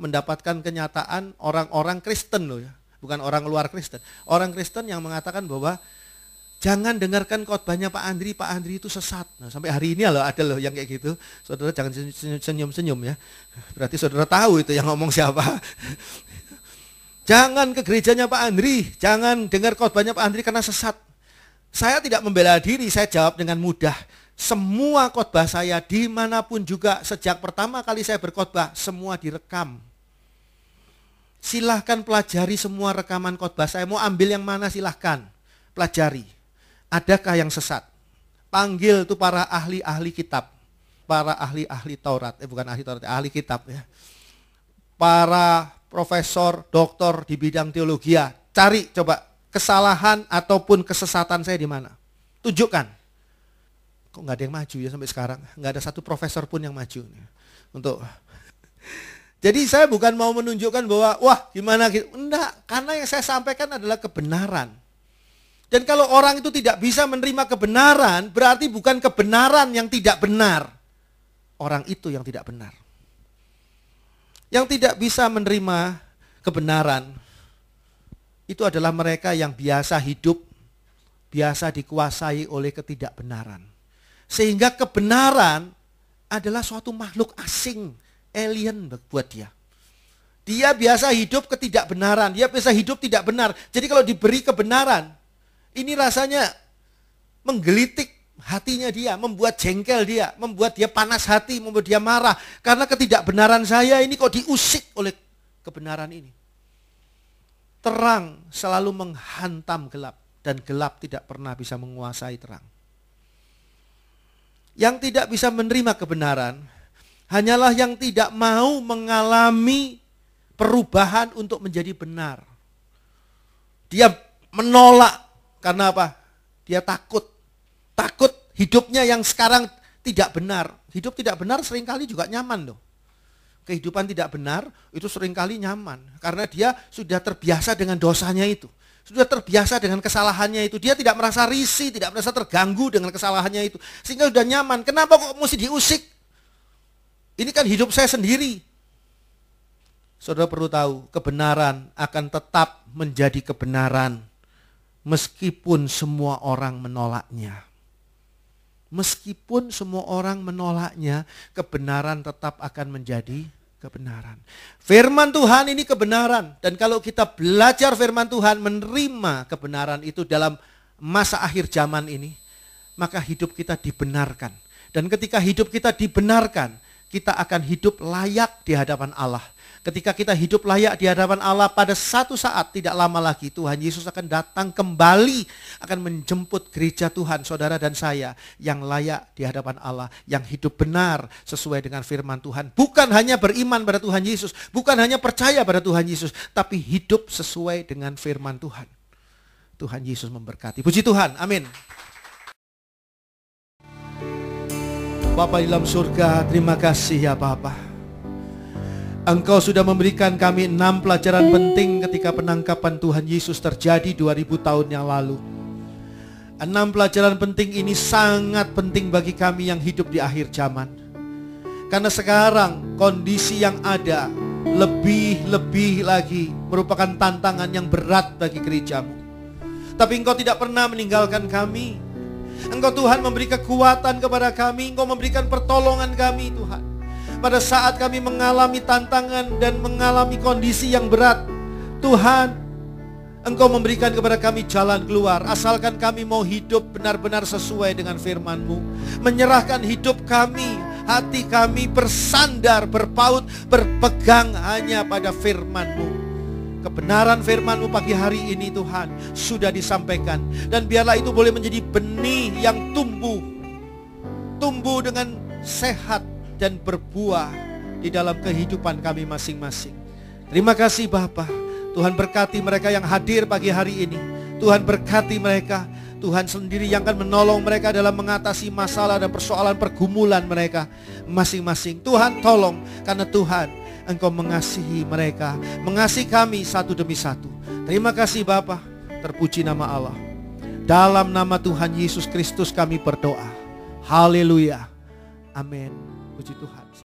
mendapatkan kenyataan orang-orang Kristen loh ya, bukan orang luar Kristen. Orang Kristen yang mengatakan bahwa jangan dengarkan khotbahnya Pak Andri, Pak Andri itu sesat. Nah, sampai hari ini loh ada loh yang kayak gitu. Saudara jangan senyum-senyum ya. Berarti saudara tahu itu yang ngomong siapa. jangan ke gerejanya Pak Andri, jangan dengar khotbahnya Pak Andri karena sesat. Saya tidak membela diri, saya jawab dengan mudah. Semua khotbah saya dimanapun juga sejak pertama kali saya berkhotbah semua direkam. Silahkan pelajari semua rekaman khotbah saya. Mau ambil yang mana silahkan pelajari. Adakah yang sesat? Panggil tuh para ahli-ahli kitab, para ahli-ahli Taurat, eh bukan ahli Taurat, ahli kitab ya. Para profesor, doktor di bidang teologi, ya. cari coba kesalahan ataupun kesesatan saya di mana. Tunjukkan kok nggak ada yang maju ya sampai sekarang nggak ada satu profesor pun yang maju untuk jadi saya bukan mau menunjukkan bahwa wah gimana gitu enggak karena yang saya sampaikan adalah kebenaran dan kalau orang itu tidak bisa menerima kebenaran berarti bukan kebenaran yang tidak benar orang itu yang tidak benar yang tidak bisa menerima kebenaran itu adalah mereka yang biasa hidup biasa dikuasai oleh ketidakbenaran sehingga kebenaran adalah suatu makhluk asing, alien buat dia. Dia biasa hidup ketidakbenaran, dia biasa hidup tidak benar. Jadi kalau diberi kebenaran, ini rasanya menggelitik hatinya dia, membuat jengkel dia, membuat dia panas hati, membuat dia marah. Karena ketidakbenaran saya ini kok diusik oleh kebenaran ini. Terang selalu menghantam gelap dan gelap tidak pernah bisa menguasai terang yang tidak bisa menerima kebenaran hanyalah yang tidak mau mengalami perubahan untuk menjadi benar. Dia menolak karena apa? Dia takut. Takut hidupnya yang sekarang tidak benar. Hidup tidak benar seringkali juga nyaman loh. Kehidupan tidak benar itu seringkali nyaman karena dia sudah terbiasa dengan dosanya itu sudah terbiasa dengan kesalahannya itu. Dia tidak merasa risih, tidak merasa terganggu dengan kesalahannya itu. Sehingga sudah nyaman. Kenapa kok mesti diusik? Ini kan hidup saya sendiri. Saudara perlu tahu, kebenaran akan tetap menjadi kebenaran meskipun semua orang menolaknya. Meskipun semua orang menolaknya, kebenaran tetap akan menjadi kebenaran. Firman Tuhan ini kebenaran. Dan kalau kita belajar firman Tuhan, menerima kebenaran itu dalam masa akhir zaman ini, maka hidup kita dibenarkan. Dan ketika hidup kita dibenarkan, kita akan hidup layak di hadapan Allah. Ketika kita hidup layak di hadapan Allah pada satu saat tidak lama lagi Tuhan Yesus akan datang kembali akan menjemput gereja Tuhan saudara dan saya yang layak di hadapan Allah, yang hidup benar sesuai dengan firman Tuhan. Bukan hanya beriman pada Tuhan Yesus, bukan hanya percaya pada Tuhan Yesus, tapi hidup sesuai dengan firman Tuhan. Tuhan Yesus memberkati. Puji Tuhan. Amin. Bapak di dalam surga, terima kasih ya Bapak. Engkau sudah memberikan kami enam pelajaran penting ketika penangkapan Tuhan Yesus terjadi 2000 tahun yang lalu. Enam pelajaran penting ini sangat penting bagi kami yang hidup di akhir zaman. Karena sekarang kondisi yang ada lebih-lebih lagi merupakan tantangan yang berat bagi gerejamu. Tapi engkau tidak pernah meninggalkan kami. Engkau Tuhan memberi kekuatan kepada kami. Engkau memberikan pertolongan kami Tuhan pada saat kami mengalami tantangan dan mengalami kondisi yang berat, Tuhan, Engkau memberikan kepada kami jalan keluar Asalkan kami mau hidup benar-benar sesuai dengan FirmanMu, Menyerahkan hidup kami Hati kami bersandar, berpaut, berpegang hanya pada FirmanMu. kebenaran FirmanMu pagi hari ini Tuhan sudah disampaikan dan biarlah itu boleh menjadi benih yang tumbuh tumbuh dengan sehat dan berbuah di dalam kehidupan kami masing-masing. Terima kasih Bapak. Tuhan berkati mereka yang hadir pagi hari ini. Tuhan berkati mereka. Tuhan sendiri yang akan menolong mereka dalam mengatasi masalah dan persoalan pergumulan mereka masing-masing. Tuhan tolong karena Tuhan Engkau mengasihi mereka, mengasihi kami satu demi satu. Terima kasih Bapa, terpuji nama Allah. Dalam nama Tuhan Yesus Kristus kami berdoa. Haleluya. Amin. Puji Tuhan.